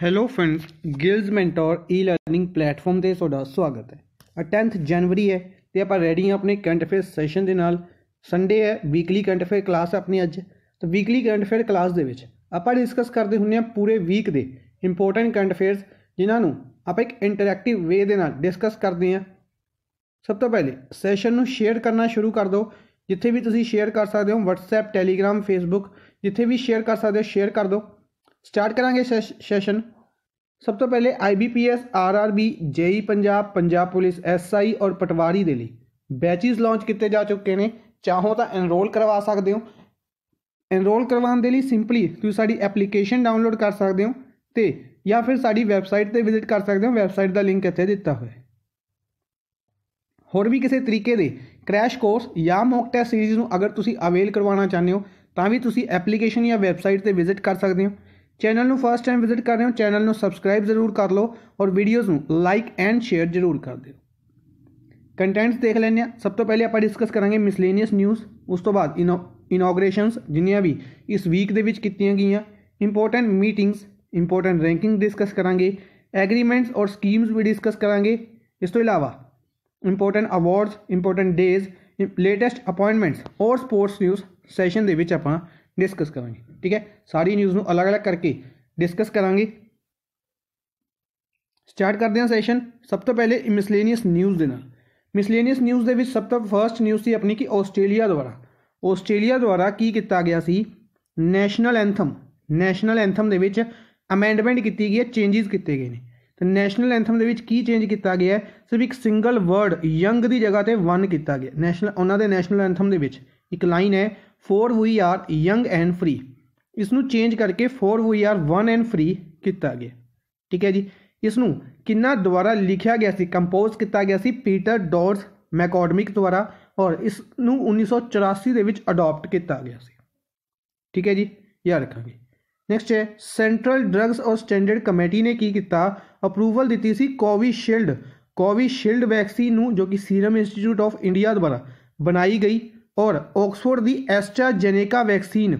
hello friends Gills mentor e learning platform ਤੇ ਤੁਹਾਡਾ ਸਵਾਗਤ ਹੈ ਆ 10th ਜਨਵਰੀ ਹੈ ਤੇ ਆਪਾਂ ਰੈਡੀ ਹਾਂ ਆਪਣੇ ਕਰੰਟ ਅਫੇਅਰ ਸੈਸ਼ਨ ਦੇ ਨਾਲ ਸੰਡੇ ਹੈ ਵੀਕਲੀ ਕਰੰਟ ਅਫੇਅਰ ਕਲਾਸ ਹੈ ਆਪਣੀ ਅੱਜ ਤਾਂ ਵੀਕਲੀ ਕਰੰਟ ਅਫੇਅਰ ਕਲਾਸ ਦੇ ਵਿੱਚ ਆਪਾਂ ਡਿਸਕਸ ਕਰਦੇ ਹੁੰਨੇ ਆ ਪੂਰੇ ਵੀਕ ਦੇ ਇੰਪੋਰਟੈਂਟ ਕਰੰਟ ਅਫੇਅਰਸ ਜਿਨ੍ਹਾਂ ਨੂੰ ਆਪਾਂ ਇੱਕ ਇੰਟਰੈਕਟਿਵ ਵੇ ਦੇ ਨਾਲ ਡਿਸਕਸ ਕਰਦੇ ਆ ਸਭ ਤੋਂ ਪਹਿਲੇ ਸੈਸ਼ਨ ਨੂੰ ਸ਼ੇਅਰ ਕਰਨਾ ਸ਼ੁਰੂ ਕਰ ਦਿਓ ਜਿੱਥੇ ਵੀ ਤੁਸੀਂ ਸ਼ੇਅਰ ਕਰ ਸਕਦੇ ਹੋ WhatsApp Telegram Facebook ਜਿੱਥੇ ਵੀ ਸ਼ੇਅਰ ਕਰ ਸਕਦੇ ਹੋ ਸ਼ੇਅਰ ਕਰ ਦਿਓ ਸਟਾਰਟ ਕਰਾਂਗੇ ਸੈਸ਼ਨ ਸਭ ਤੋਂ ਪਹਿਲੇ IBPS RRB JE Punjab Punjab police SI ਔਰ ਪਟਵਾਰੀ ਦੇ ਲਈ ਬੈਚਸ ਲਾਂਚ ਕੀਤੇ ਜਾ ਚੁੱਕੇ ਨੇ ਚਾਹੋ ਤਾਂ ਐਨਰੋਲ ਕਰਵਾ ਸਕਦੇ ਹੋ ਐਨਰੋਲ ਕਰਵਾਉਣ ਦੇ ਲਈ ਸਿੰਪਲੀ ਤੁਸੀਂ ਸਾਡੀ ਐਪਲੀਕੇਸ਼ਨ ਡਾਊਨਲੋਡ ਕਰ ਸਕਦੇ ਹੋ ਤੇ ਜਾਂ ਫਿਰ ਸਾਡੀ ਵੈਬਸਾਈਟ ਤੇ ਵਿਜ਼ਿਟ ਕਰ ਸਕਦੇ ਹੋ ਵੈਬਸਾਈਟ ਦਾ ਲਿੰਕ ਇੱਥੇ ਦਿੱਤਾ ਹੋਇਆ ਹੈ ਹੋਰ ਵੀ ਕਿਸੇ ਤਰੀਕੇ ਦੇ ਕ੍ਰੈਸ਼ ਕੋਰਸ ਜਾਂ ਮੌਕ ਟੈਸਟ ਸੀਰੀਜ਼ ਨੂੰ ਅਗਰ ਤੁਸੀਂ ਅਵੇਲ ਕਰਵਾਉਣਾ ਚਾਹੁੰਦੇ ਹੋ ਤਾਂ ਵੀ ਤੁਸੀਂ ਐਪਲੀਕੇਸ਼ਨ ਜਾਂ ਵੈਬਸਾਈਟ ਤੇ ਵਿਜ਼ਿਟ ਕਰ ਸਕਦੇ ਹੋ चैनल में फस्ट टाइम विजिट कर रहे हो चैनल में सबसक्राइब जरूर कर लो और भीडियोज़ में लाइक एंड शेयर जरूर कर दो कंटेंट्स देख लें सब तो पहले आप डिस्कस करेंगे मिसलेनियस न्यूज़ उस तो बाद इनोग्रेशन जिन्हें भी इस वीक के कितिया गई important meetings important ranking discuss करा एग्रीमेंट्स और स्कीम्स भी डिस्कस करा इस तो इलावा important awards important days latest appointments और स्पोर्ट्स न्यूज़ सैशन के डिस्कस करा ਠੀਕ ਹੈ ਸਾਰੀ ਨਿਊਜ਼ ਨੂੰ ਅਲੱਗ-ਅਲੱਗ ਕਰਕੇ ਡਿਸਕਸ ਕਰਾਂਗੇ ਸਟਾਰਟ ਕਰਦੇ ਹਾਂ ਸੈਸ਼ਨ ਸਭ ਤੋਂ ਪਹਿਲੇ ਮਿਸਲੇਨੀਅਸ ਨਿਊਜ਼ ਦੇ ਨਾਲ ਮਿਸਲੇਨੀਅਸ ਨਿਊਜ਼ ਦੇ ਵਿੱਚ ਸਭ ਤੋਂ ਫਰਸਟ ਨਿਊਜ਼ ਸੀ ਆਪਣੀ ਕਿ ਆਸਟ੍ਰੇਲੀਆ ਦੁਆਰਾ ਆਸਟ੍ਰੇਲੀਆ ਦੁਆਰਾ ਕੀ ਕੀਤਾ ਗਿਆ ਸੀ ਨੈਸ਼ਨਲ ਐਂਥਮ ਨੈਸ਼ਨਲ ਐਂਥਮ ਦੇ ਵਿੱਚ ਅਮੈਂਡਮੈਂਟ ਕੀਤੀ ਗਈ ਹੈ ਚੇਂਜਸ ਕੀਤੇ ਗਏ ਨੇ ਤੇ ਨੈਸ਼ਨਲ ਐਂਥਮ ਦੇ ਵਿੱਚ ਕੀ ਚੇਂਜ ਕੀਤਾ ਗਿਆ ਹੈ ਸਿਰਫ ਇੱਕ ਸਿੰਗਲ ਵਰਡ ਯੰਗ ਦੀ ਜਗ੍ਹਾ ਤੇ ਵਨ ਕੀਤਾ ਗਿਆ ਨੈਸ਼ਨਲ ਉਹਨਾਂ ਦੇ ਨੈਸ਼ਨਲ ਐਂਥਮ ਦੇ ਵਿੱਚ ਇੱਕ ਲਾਈਨ ਹੈ for we are young and free ਇਸ ਨੂੰ ਚੇਂਜ ਕਰਕੇ 4 VR 1 ਐਂਡ ਫ੍ਰੀ ਕੀਤਾ ਗਿਆ ਠੀਕ ਹੈ ਜੀ ਇਸ ਨੂੰ ਕਿੰਨਾ ਦੁਆਰਾ ਲਿਖਿਆ ਗਿਆ ਸੀ ਕੰਪੋਜ਼ ਕੀਤਾ ਗਿਆ ਸੀ ਪੀਟਰ ਡੌਰਸ ਮੈਕਾਡਮਿਕ ਦੁਆਰਾ ਔਰ ਇਸ ਨੂੰ 1984 ਦੇ ਵਿੱਚ ਅਡਾਪਟ ਕੀਤਾ ਗਿਆ ਸੀ ਠੀਕ ਹੈ ਜੀ ਯਾਦ ਰੱਖਾਂਗੇ ਨੈਕਸਟ ਹੈ ਸੈਂਟਰਲ ਡਰੱਗਸ ਔਰ ਸਟੈਂਡਰਡ ਕਮੇਟੀ ਨੇ ਕੀ ਕੀਤਾ ਅਪਰੂਵਲ ਦਿੱਤੀ ਸੀ Covishield Covishield vaccine ਨੂੰ ਜੋ ਕਿ ਸੀਰਮ ਇੰਸਟੀਚਿਊਟ ਆਫ ਇੰਡੀਆ ਦੁਆਰਾ ਬਣਾਈ ਗਈ ਔਰ ਆਕਸਫੋਰਡ ਦੀ ਜੈਨੇਕਾ ਵੈਕਸੀਨ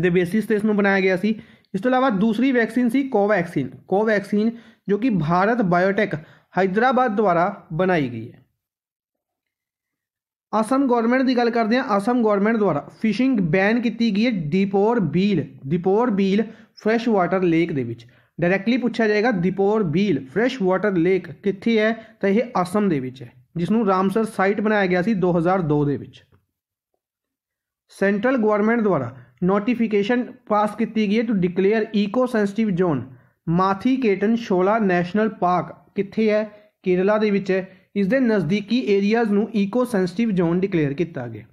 ਦੇ ਬੇਸਿਸ ਤੇ ਇਸ ਨੂੰ ਬਣਾਇਆ ਗਿਆ ਸੀ ਇਸ ਤੋਂ ਇਲਾਵਾ ਦੂਸਰੀ ਵੈਕਸੀਨ ਸੀ ਕੋਵੈਕਸੀਨ ਕੋਵੈਕਸੀਨ ਜੋ ਕਿ ਭਾਰਤ ਬਾਇਓਟੈਕ ਹైదరాబాద్ ਦੁਆਰਾ ਬਣਾਈ ਗਈ ਹੈ ਅਸਮ ਗਵਰਨਮੈਂਟ ਦੀ ਗੱਲ ਕਰਦੇ ਹਾਂ ਅਸਮ ਗਵਰਨਮੈਂਟ ਦੁਆਰਾ ਫਿਸ਼ਿੰਗ ਬੈਨ ਕੀਤੀ ਗਈ ਹੈ Deepor Beel Deepor Beel fresh water lake ਦੇ ਵਿੱਚ ਡਾਇਰੈਕਟਲੀ ਪੁੱਛਿਆ ਜਾਏਗਾ Deepor Beel fresh water lake ਕਿੱਥੇ ਹੈ ਤਾਂ ਇਹ ਅਸਮ ਦੇ ਵਿੱਚ ਹੈ ਜਿਸ ਨੂੰ ਰਾਮਸਰ ਸਾਈਟ ਬਣਾਇਆ ਗਿਆ ਸੀ 2002 ਦੇ ਵਿੱਚ ਸੈਂਟਰਲ ਗਵਰਨਮੈਂਟ ਦੁਆਰਾ ਨੋਟੀਫਿਕੇਸ਼ਨ ਪਾਸ ਕੀਤੀ ਗਈ ਹੈ to declare eco sensitive zone Mathikettan Shola national park ਕਿੱਥੇ ਹੈ ਕੇਰਲਾ ਦੇ ਵਿੱਚ ਹੈ ਇਸ ਦੇ ਨਜ਼ਦੀਕੀ ਏਰੀਆਜ਼ ਨੂੰ ਈਕੋ ਸੈਂਸਿਟਿਵ ਜ਼ੋਨ ਡਿਕਲੇਅਰ ਕੀਤਾ ਗਿਆ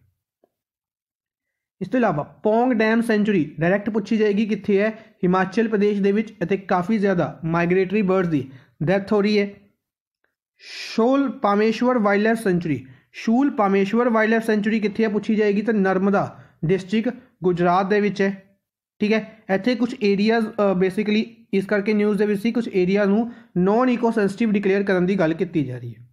ਇਸ ਤੋਂ ਇਲਾਵਾ ਪੌਂਗ ਡੈਮ ਸੈਂਚੁਰੀ ਡਾਇਰੈਕਟ ਪੁੱਛੀ ਜਾਏਗੀ ਕਿੱਥੇ ਹੈ ਹਿਮਾਚਲ ਪ੍ਰਦੇਸ਼ ਦੇ ਵਿੱਚ ਅਤੇ ਕਾਫੀ ਜ਼ਿਆਦਾ ਮਾਈਗ੍ਰੇਟਰੀ ਬਰਡਸ ਦੀ ਡੈਥ ਹੋ ਰਹੀ ਹੈ Shoolpaneswar wildlife sanctuary Shoolpaneswar wildlife sanctuary ਕਿੱਥੇ ਹੈ ਪੁੱਛੀ ਜਾਏਗੀ ਤਾਂ ਨਰਮਦਾ ਡਿਸਟ੍ਰਿਕਟ ਗੁਜਰਾਤ ਦੇ ਵਿੱਚ ਹੈ ਠੀਕ ਹੈ ਇੱਥੇ ਕੁਝ ਏਰੀਆਜ਼ ਬੇਸਿਕਲੀ ਇਸ ਕਰਕੇ ਨਿਊਜ਼ ਦੇ ਵਿੱਚ ਸੀ ਕੁਝ ਏਰੀਆਜ਼ ਨੂੰ ਨੌਨ ਇਕੋ ਸੈਂਸਿਟਿਵ ਡਿਕਲੇਅਰ ਕਰਨ ਦੀ ਗੱਲ ਕੀਤੀ ਜਾ ਰਹੀ ਹੈ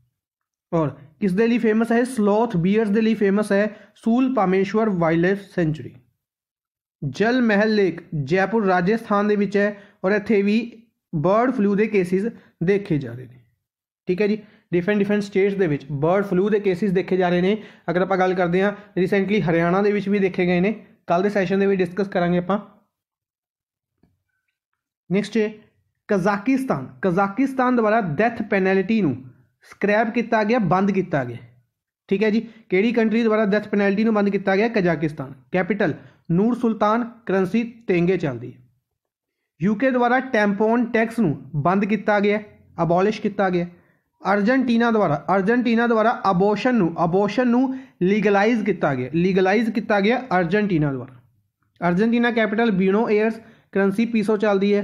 ਔਰ ਕਿਸ ਦੇ ਲਈ ਫੇਮਸ ਹੈ ਸਲੋਥ ਬੀਅਰਸ ਦੇ ਲਈ ਫੇਮਸ ਹੈ ਸੂਲ ਪਾਮੇਸ਼ਵਰ ਵਾਈਲਡਲਾਈਫ ਸੈਂਚੂਰੀ ਜਲ ਮਹਿਲ ਲੇਕ ਜੈਪੁਰ ਰਾਜਸਥਾਨ ਦੇ ਵਿੱਚ ਹੈ ਔਰ ਇੱਥੇ ਵੀ ਬਰਡ ਫਲੂ ਦੇ ਕੇਸਿਸ ਦੇਖੇ ਜਾ ਰਹੇ ਨੇ ਠੀਕ ਹੈ ਜੀ ਡਿਫਰੈਂਟ ਡਿਫਰੈਂਟ ਸਟੇਟਸ ਦੇ ਵਿੱਚ ਬਰਡ ਫਲੂ ਦੇ ਕੇਸਿਸ ਦੇਖੇ ਜਾ ਰਹੇ ਨੇ ਅਗਰ ਆਪਾਂ ਗੱਲ ਕਰਦੇ ਹਾਂ ਰੀਸੈਂਟਲੀ ਹਰਿਆਣਾ ਦੇ ਵਿੱਚ ਵੀ ਦੇਖੇ ਗਏ ਨੇ ਕੱਲ ਦੇ ਸੈਸ਼ਨ ਦੇ ਵਿੱਚ ਡਿਸਕਸ ਕਰਾਂਗੇ ਆਪਾਂ ਨੈਕਸਟ ਹੈ ਕਜ਼ਾਕਿਸਤਾਨ ਕਜ਼ਾਕਿਸਤਾਨ ਦੁਆਰਾ ਡੈਥ ਪੈਨਲਟੀ ਨੂੰ ਸਕ੍ਰੈਪ ਕੀਤਾ ਗਿਆ ਬੰਦ ਕੀਤਾ ਗਿਆ ਠੀਕ ਹੈ ਜੀ ਕਿਹੜੀ ਕੰਟਰੀ ਦੁਆਰਾ ਡੈਥ ਪੈਨਲਟੀ ਨੂੰ ਬੰਦ ਕੀਤਾ ਗਿਆ Kazakhstan capital Nur Sultan currency tenge ਚੱਲਦੀ ਯੂਕੇ ਦੁਆਰਾ ਟੈਂਪੋਨ ਟੈਕਸ ਨੂੰ ਬੰਦ ਕੀਤਾ ਗਿਆ ਅਬੋਲਿਸ਼ ਕੀਤਾ ਗਿਆ ਅਰਜنٹੀਨਾ ਦੁਆਰਾ ਅਰਜنٹੀਨਾ ਦੁਆਰਾ ਅਬੋਰਸ਼ਨ ਨੂੰ ਅਬੋਰਸ਼ਨ ਨੂੰ ਲੀਗਲਾਈਜ਼ ਕੀਤਾ ਗਿਆ ਲੀਗਲਾਈਜ਼ ਕੀਤਾ ਗਿਆ ਅਰਜنٹੀਨਾ ਦੁਆਰਾ Argentina capital Buenos Aires currency peso ਚੱਲਦੀ ਹੈ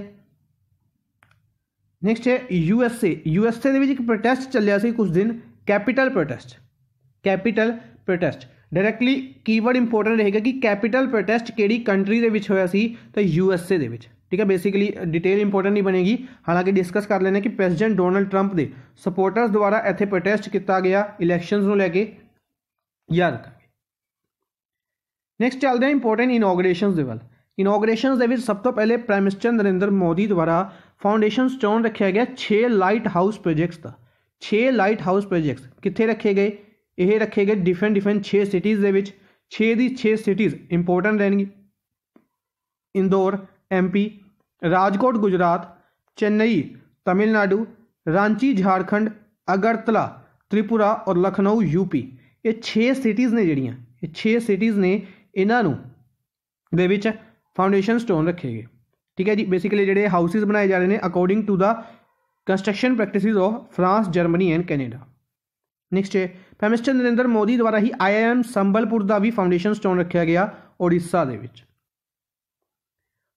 ਨੈਕਸਟ ਹੈ U S A U S A ਦੇ ਵਿੱਚ ਇੱਕ ਪ੍ਰੋਟੈਸਟ ਚੱਲਿਆ ਸੀ ਕੁਝ ਦਿਨ capital protest capital protest directly keyword important ਰਹੇਗਾ ਕਿ ਕੈਪੀਟਲ ਪ੍ਰੋਟੈਸਟ ਕਿਹੜੀ ਕੰਟਰੀ ਦੇ ਵਿੱਚ ਹੋਇਆ ਸੀ ਤਾਂ ਯੂ ਐਸ ਏ ਦੇ ਵਿੱਚ ठीक है बेसिकली डिटेल इंपोर्टेंट नहीं बनेगी हालांकि डिस्कस कर लेने कि प्रेसिडेंट डोनाल्ड ट्रंप के सपोर्टर्स द्वारा इतने प्रोटेस्ट किया गया इलैक्शन लैके याद नैक्सट चलते हैं इंपोर्टेंट इनोग्रेशन वाल इनोग्रेशन सब तो पहले प्राइम मिनिस्टर नरेंद्र मोदी द्वारा फाउंडेन स्टोन रखे गया छे लाइट हाउस प्रोजैक्ट्स का छे लाइट हाउस प्रोजेक्ट्स कितने रखे गए यह रखे गए डिफरेंट डिफरेंट छे सिटीज़ के छे दिटीज़ इंपोर्टेंट रहनगी इंदौर एम पी राजकोट गुजरात चेन्नई तमिलनाडु रांची झारखंड ਅਗਰਤਲਾ ਤ੍ਰਿਪੁਰਾ ਔਰ ਲਖਨਊ ਯੂਪੀ ਇਹ 6 ਸਿਟੀਜ਼ ਨੇ ਜਿਹੜੀਆਂ ਇਹ 6 ਸਿਟੀਜ਼ ਨੇ ਇਹਨਾਂ ਨੂੰ ਦੇ ਵਿੱਚ ਫਾਊਂਡੇਸ਼ਨ ਸਟੋਨ ਰੱਖੇਗੇ ਠੀਕ ਹੈ ਜੀ ਬੇਸਿਕਲੀ ਜਿਹੜੇ ਹਾਊਸਿਸ ਬਣਾਏ ਜਾ ਰਹੇ ਨੇ according to the construction practices of France Germany and Canada next ਹੈ ਪ੍ਰਾਈਮ ਮਿਨਿਸਟਰ ਨਰਿੰਦਰ ਮੋਦੀ ਦੁਆਰਾ ਹੀ ਆਈਆਈਐਮ ਸੰਬਲਪੁਰ ਦਾ ਵੀ ਫਾਊਂਡੇਸ਼ਨ ਸਟੋਨ ਰੱਖਿਆ ਗਿਆ ਓਡੀਸ਼ਾ ਦੇ ਵਿੱਚ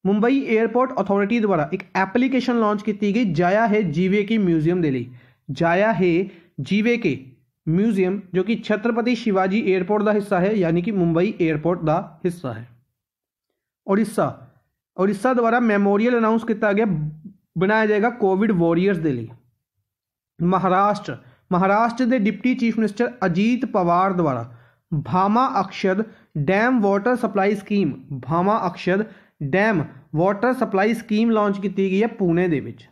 मुंबई एयरपोर्ट अथॉरिटी द्वारा एक एप्लीकेशन लॉन्च की गई जाया है जीवे की म्यूजियम दिल्ली जाया है जीवे के म्यूजियम जो कि छत्रपति शिवाजी एयरपोर्ट का हिस्सा है यानी कि मुंबई एयरपोर्ट का हिस्सा है उड़ीसा उड़ीसा द्वारा मेमोरियल अनाउंस किया गया बनाया जाएगा कोविड वॉरियर्स के लिए महाराष्ट्र महाराष्ट्र के deputy chief minister Ajit Pawar द्वारा भामा अक्षद डैम वाटर सप्लाई स्कीम भामा अक्षद dam water supply scheme launch ਕੀਤੀ ਗਈ ਹੈ ਪੂਨੇ ਦੇ ਵਿੱਚ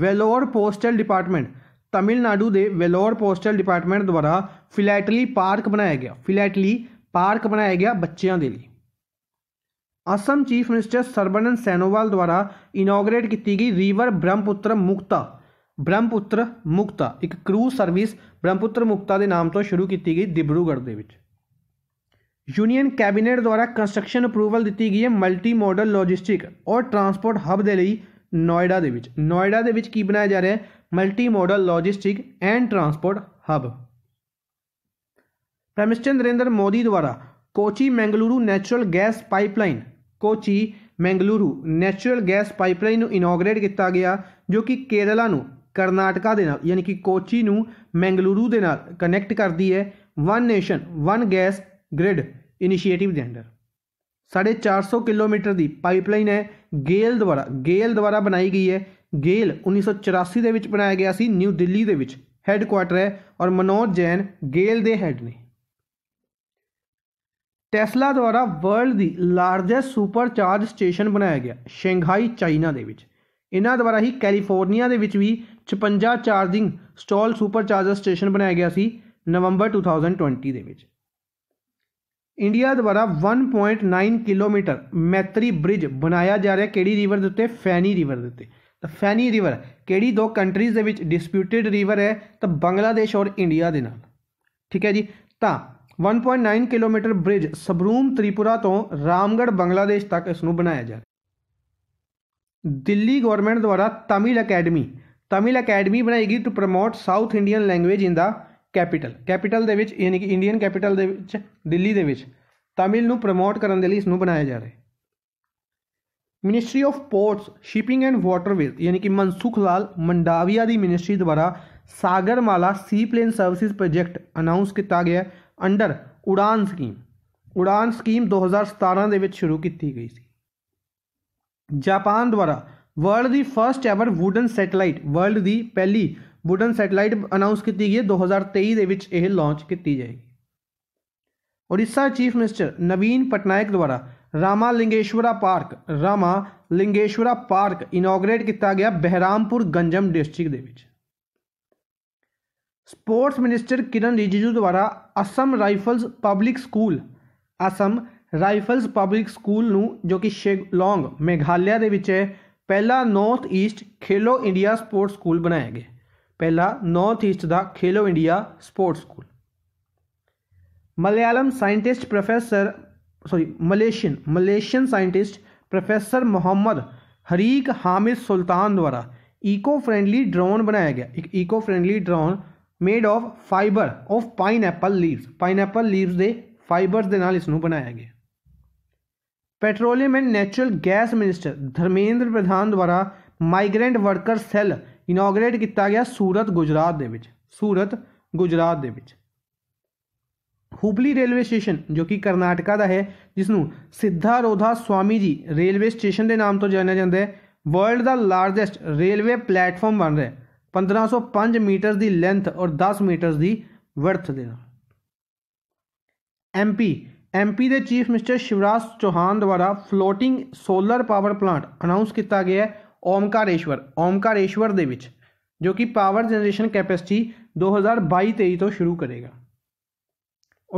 ਵੈਲੋਰ ਪੋਸਟਲ ਡਿਪਾਰਟਮੈਂਟ ਤਮਿਲਨਾਡੂ ਦੇ ਵੈਲੋਰ ਪੋਸਟਲ ਡਿਪਾਰਟਮੈਂਟ ਦੁਆਰਾ ਫਿਲੈਟਲੀ ਪਾਰਕ ਬਣਾਇਆ ਗਿਆ ਫਿਲੈਟਲੀ ਪਾਰਕ ਬਣਾਇਆ ਗਿਆ ਬੱਚਿਆਂ ਦੇ ਲਈ ਅਸਮ ਚੀਫ ਮਿਨਿਸਟਰ ਸਰਬਨੰਦ ਸੈਨੋਵਾਲ ਦੁਆਰਾ ਇਨੋਗਰੇਟ ਕੀਤੀ ਗਈ ਰਿਵਰ ਬ੍ਰਹਮਪੁੱਤਰ ਮੁਕਤਾ ਬ੍ਰਹਮਪੁੱਤਰ ਮੁਕਤਾ ਇੱਕ ਕਰੂਜ਼ ਸਰਵਿਸ ਬ੍ਰਹਮਪੁੱਤਰ ਮੁਕਤਾ ਦੇ ਨਾਮ ਤੋਂ ਸ਼ੁਰੂ ਕੀਤੀ ਗਈ ਦਿਬਰੂਗੜ੍ਹ ਦੇ ਵਿੱਚ ਯੂਨੀਅਨ ਕੈਬਨਿਟ ਦੁਆਰਾ ਕੰਸਟਰਕਸ਼ਨ ਅਪਰੂਵਲ ਦਿੱਤੀ ਗਈ ਹੈ ਮਲਟੀ ਮੋਡਲ ਲੌਜਿਸਟਿਕ ਔਰ ਟਰਾਂਸਪੋਰਟ ਹਬ ਦੇ ਲਈ ਨੋਇਡਾ ਦੇ ਵਿੱਚ ਨੋਇਡਾ ਦੇ ਵਿੱਚ ਕੀ ਬਣਾਇਆ ਜਾ ਰਿਹਾ ਹੈ multi modal logistic and transport hub prime minister Narendra Modi ਦੁਆਰਾ Kochi Mangaluru natural gas pipeline Kochi Mangaluru natural gas pipeline ਨੂੰ ਇਨੋਗਰੇਟ ਕੀਤਾ ਗਿਆ ਜੋ ਕਿ ਕੇਰਲਾ ਨੂੰ ਕਰਨਾਟਕਾ ਦੇ ਨਾਲ ਯਾਨੀ ਕਿ ਕੋਚੀ ਨੂੰ ਮੈਂਗਲੂਰੂ ਦੇ ਨਾਲ ਕਨੈਕਟ ਕਰਦੀ ਹੈ one nation one gas grid initiative ਦੇ ਅੰਡਰ 450 ਕਿਲੋਮੀਟਰ ਦੀ ਪਾਈਪਲਾਈਨ ਹੈ ਗੇਲ ਦੁਆਰਾ ਗੇਲ ਦੁਆਰਾ ਬਣਾਈ ਗਈ ਹੈ ਗੇਲ 1984 ਦੇ ਵਿੱਚ ਬਣਾਇਆ ਗਿਆ ਸੀ ਨਿਊ ਦਿੱਲੀ ਦੇ ਵਿੱਚ ਹੈੱਡ ਕੁਆਟਰ ਹੈ ਔਰ ਮਨੋਜ ਜੈਨ ਗੇਲ ਦੇ ਹੈੱਡ ਨੇ ਟੈਸਲਾ ਦੁਆਰਾ ਵਰਲਡ ਦੀ ਲਾਰਜੈਸਟ ਸੁਪਰ ਚਾਰਜ ਸਟੇਸ਼ਨ ਬਣਾਇਆ ਗਿਆ ਸ਼ੰਘਾਈ ਚਾਈਨਾ ਦੇ ਵਿੱਚ ਇਹਨਾਂ ਦੁਆਰਾ ਹੀ ਕੈਲੀਫੋਰਨੀਆ ਦੇ ਵਿੱਚ ਵੀ 56 charging stall super charger station ਬਣਾਇਆ ਗਿਆ ਸੀ ਨਵੰਬਰ 2020 ਦੇ ਵਿੱਚ ਇੰਡੀਆ ਦੁਆਰਾ 1.9 ਕਿਲੋਮੀਟਰ ਮੈਤਰੀ ਬ੍ਰਿਜ ਬਣਾਇਆ ਜਾ ਰਿਹਾ ਕਿਹੜੀ ਰਿਵਰ ਦੇ ਉੱਤੇ ਫੈਨੀ ਰਿਵਰ ਦੇ ਉੱਤੇ ਤਾਂ ਫੈਨੀ ਰਿਵਰ ਕਿਹੜੀ ਦੋ ਕੰਟਰੀਜ਼ ਦੇ ਵਿੱਚ ਡਿਸਪਿਊਟਡ ਰਿਵਰ ਹੈ ਤਾਂ ਬੰਗਲਾਦੇਸ਼ ਔਰ ਇੰਡੀਆ ਦੇ ਨਾਲ ਠੀਕ ਹੈ ਜੀ ਤਾਂ 1.9 ਕਿਲੋਮੀਟਰ ਬ੍ਰਿਜ ਸਬਰੂਮ ਤ੍ਰਿਪੁਰਾ ਤੋਂ ਰਾਮਗੜ੍ਹ ਬੰਗਲਾਦੇਸ਼ ਤੱਕ ਇਸ ਨੂੰ ਬਣਾਇਆ ਜਾ ਰਿਹਾ ਦਿੱਲੀ ਗਵਰਨਮੈਂਟ ਦੁਆਰਾ ਤਮਿਲ ਅਕੈਡਮੀ ਤਮਿਲ ਅਕੈਡਮੀ ਬਣਾਈ ਗਈ to promote south Indian language in the capital capital ਦੇ ਵਿੱਚ ਯਾਨੀ ਕਿ ਇੰਡੀਅਨ ਕੈਪੀਟਲ ਦੇ ਵਿੱਚ ਦਿੱਲੀ ਦੇ ਵਿੱਚ ਤਾਮਿਲ ਨੂੰ ਪ੍ਰਮੋਟ ਕਰਨ ਦੇ ਲਈ ਇਸ ਨੂੰ ਬਣਾਇਆ ਜਾ ਰਿਹਾ ਹੈ ministry of ports shipping and waterways ਯਾਨੀ ਕਿ ਮਨਸੁਖ ਲਾਲ ਮੰਡਾਵੀਆ ਦੀ ਮਿਨਿਸਟਰੀ ਦੁਆਰਾ Sagarmala sea plane services project announce ਕੀਤਾ ਗਿਆ under UDAN scheme UDAN scheme 2017 ਦੇ ਵਿੱਚ ਸ਼ੁਰੂ ਕੀਤੀ ਗਈ ਸੀ ਜਾਪਾਨ ਦੁਆਰਾ ਵਰਲਡ ਦੀ first ever wooden satellite world ਦੀ ਪਹਿਲੀ ਵੁਡਨ ਸੈਟਲਾਈਟ ਅਨਾਉਂਸ ਕੀਤੀ ਗਈ ਹੈ 2023 ਦੇ ਵਿੱਚ ਇਹ ਲਾਂਚ ਕੀਤੀ ਜਾਏਗੀ ਉੜੀਸਾ ਚੀਫ ਮਿਨਿਸਟਰ ਨਵੀਨ ਪਟਨਾਇਕ ਦੁਆਰਾ Rama Lingeshwara park Rama Lingeshwara park inaugurate ਕੀਤਾ ਗਿਆ ਬਹਿਰਾਮਪੁਰ ਗੰਜਮ ਡਿਸਟ੍ਰਿਕਟ ਦੇ ਵਿੱਚ ਸਪੋਰਟਸ ਮਿਨਿਸਟਰ ਕਿਰਨ ਰਿਜਿਜੂ ਦੁਆਰਾ Assam rifles public school Assam rifles public school ਨੂੰ ਜੋ ਕਿ ਸ਼ੇਗਲੋਂਗ ਮੇਘਾਲਿਆ ਦੇ ਵਿੱਚ ਹੈ ਪਹਿਲਾ north east Khelo India sports school ਬਣਾਇਆ ਗਿਆ पहला नॉर्थ ईस्ट का Khelo India sports school Malayalam scientist professor sorry Malaysian Malaysian scientist professor Mohammad Harik Hamid Sultan द्वारा इको फ्रेंडली ड्रोन बनाया गया एक eco friendly drone of fiber of pineapple leaves pineapple leaves के fibre के नाल ਨੂੰ बनाया गया petroleum and natural gas minister Dharmendra Pradhan द्वारा माइग्रेंट वर्कर सैल ਇਨੋਗਰੇਟ ਕੀਤਾ ਗਿਆ ਸੂਰਤ ਗੁਜਰਾਤ ਦੇ ਵਿੱਚ ਸੂਰਤ ਗੁਜਰਾਤ ਦੇ ਵਿੱਚ ਹੁਬਲੀ ਰੇਲਵੇ ਸਟੇਸ਼ਨ ਜੋ ਕਿ ਕਰਨਾਟਕਾ ਦਾ ਹੈ ਜਿਸ ਨੂੰ ਸਿੱਧਾ ਰੋਧਾ ਸਵਾਮੀ ਜੀ ਰੇਲਵੇ ਸਟੇਸ਼ਨ ਦੇ ਨਾਮ ਤੋਂ ਜਾਣਿਆ ਜਾਂਦਾ ਹੈ ਵਰਲਡ ਦਾ ਲਾਰਜੈਸਟ ਰੇਲਵੇ ਪਲੇਟਫਾਰਮ ਬਣ ਰਿਹਾ ਹੈ 1505 ਮੀਟਰ ਦੀ ਲੈਂਥ ਔਰ 10 ਮੀਟਰ ਦੀ ਵਰਥ ਦੇ ਨਾਲ ਐਮਪੀ ਐਮਪੀ ਦੇ ਚੀਫ ਮਿਸਟਰ ਸ਼ਿਵਰਾਜ ਚੋਹਾਨ ਦੁਆਰਾ floating solar power plant announce ਕੀਤਾ ਗਿਆ ਹੈ ਓਮਕਾਰੇਸ਼ਵਰ ਓਮਕਾਰੇਸ਼ਵਰ ਦੇ ਵਿੱਚ ਜੋ ਕਿ ਪਾਵਰ ਜਨਰੇਸ਼ਨ ਕੈਪੈਸਿਟੀ 2022-23 ਤੋਂ ਸ਼ੁਰੂ ਕਰੇਗਾ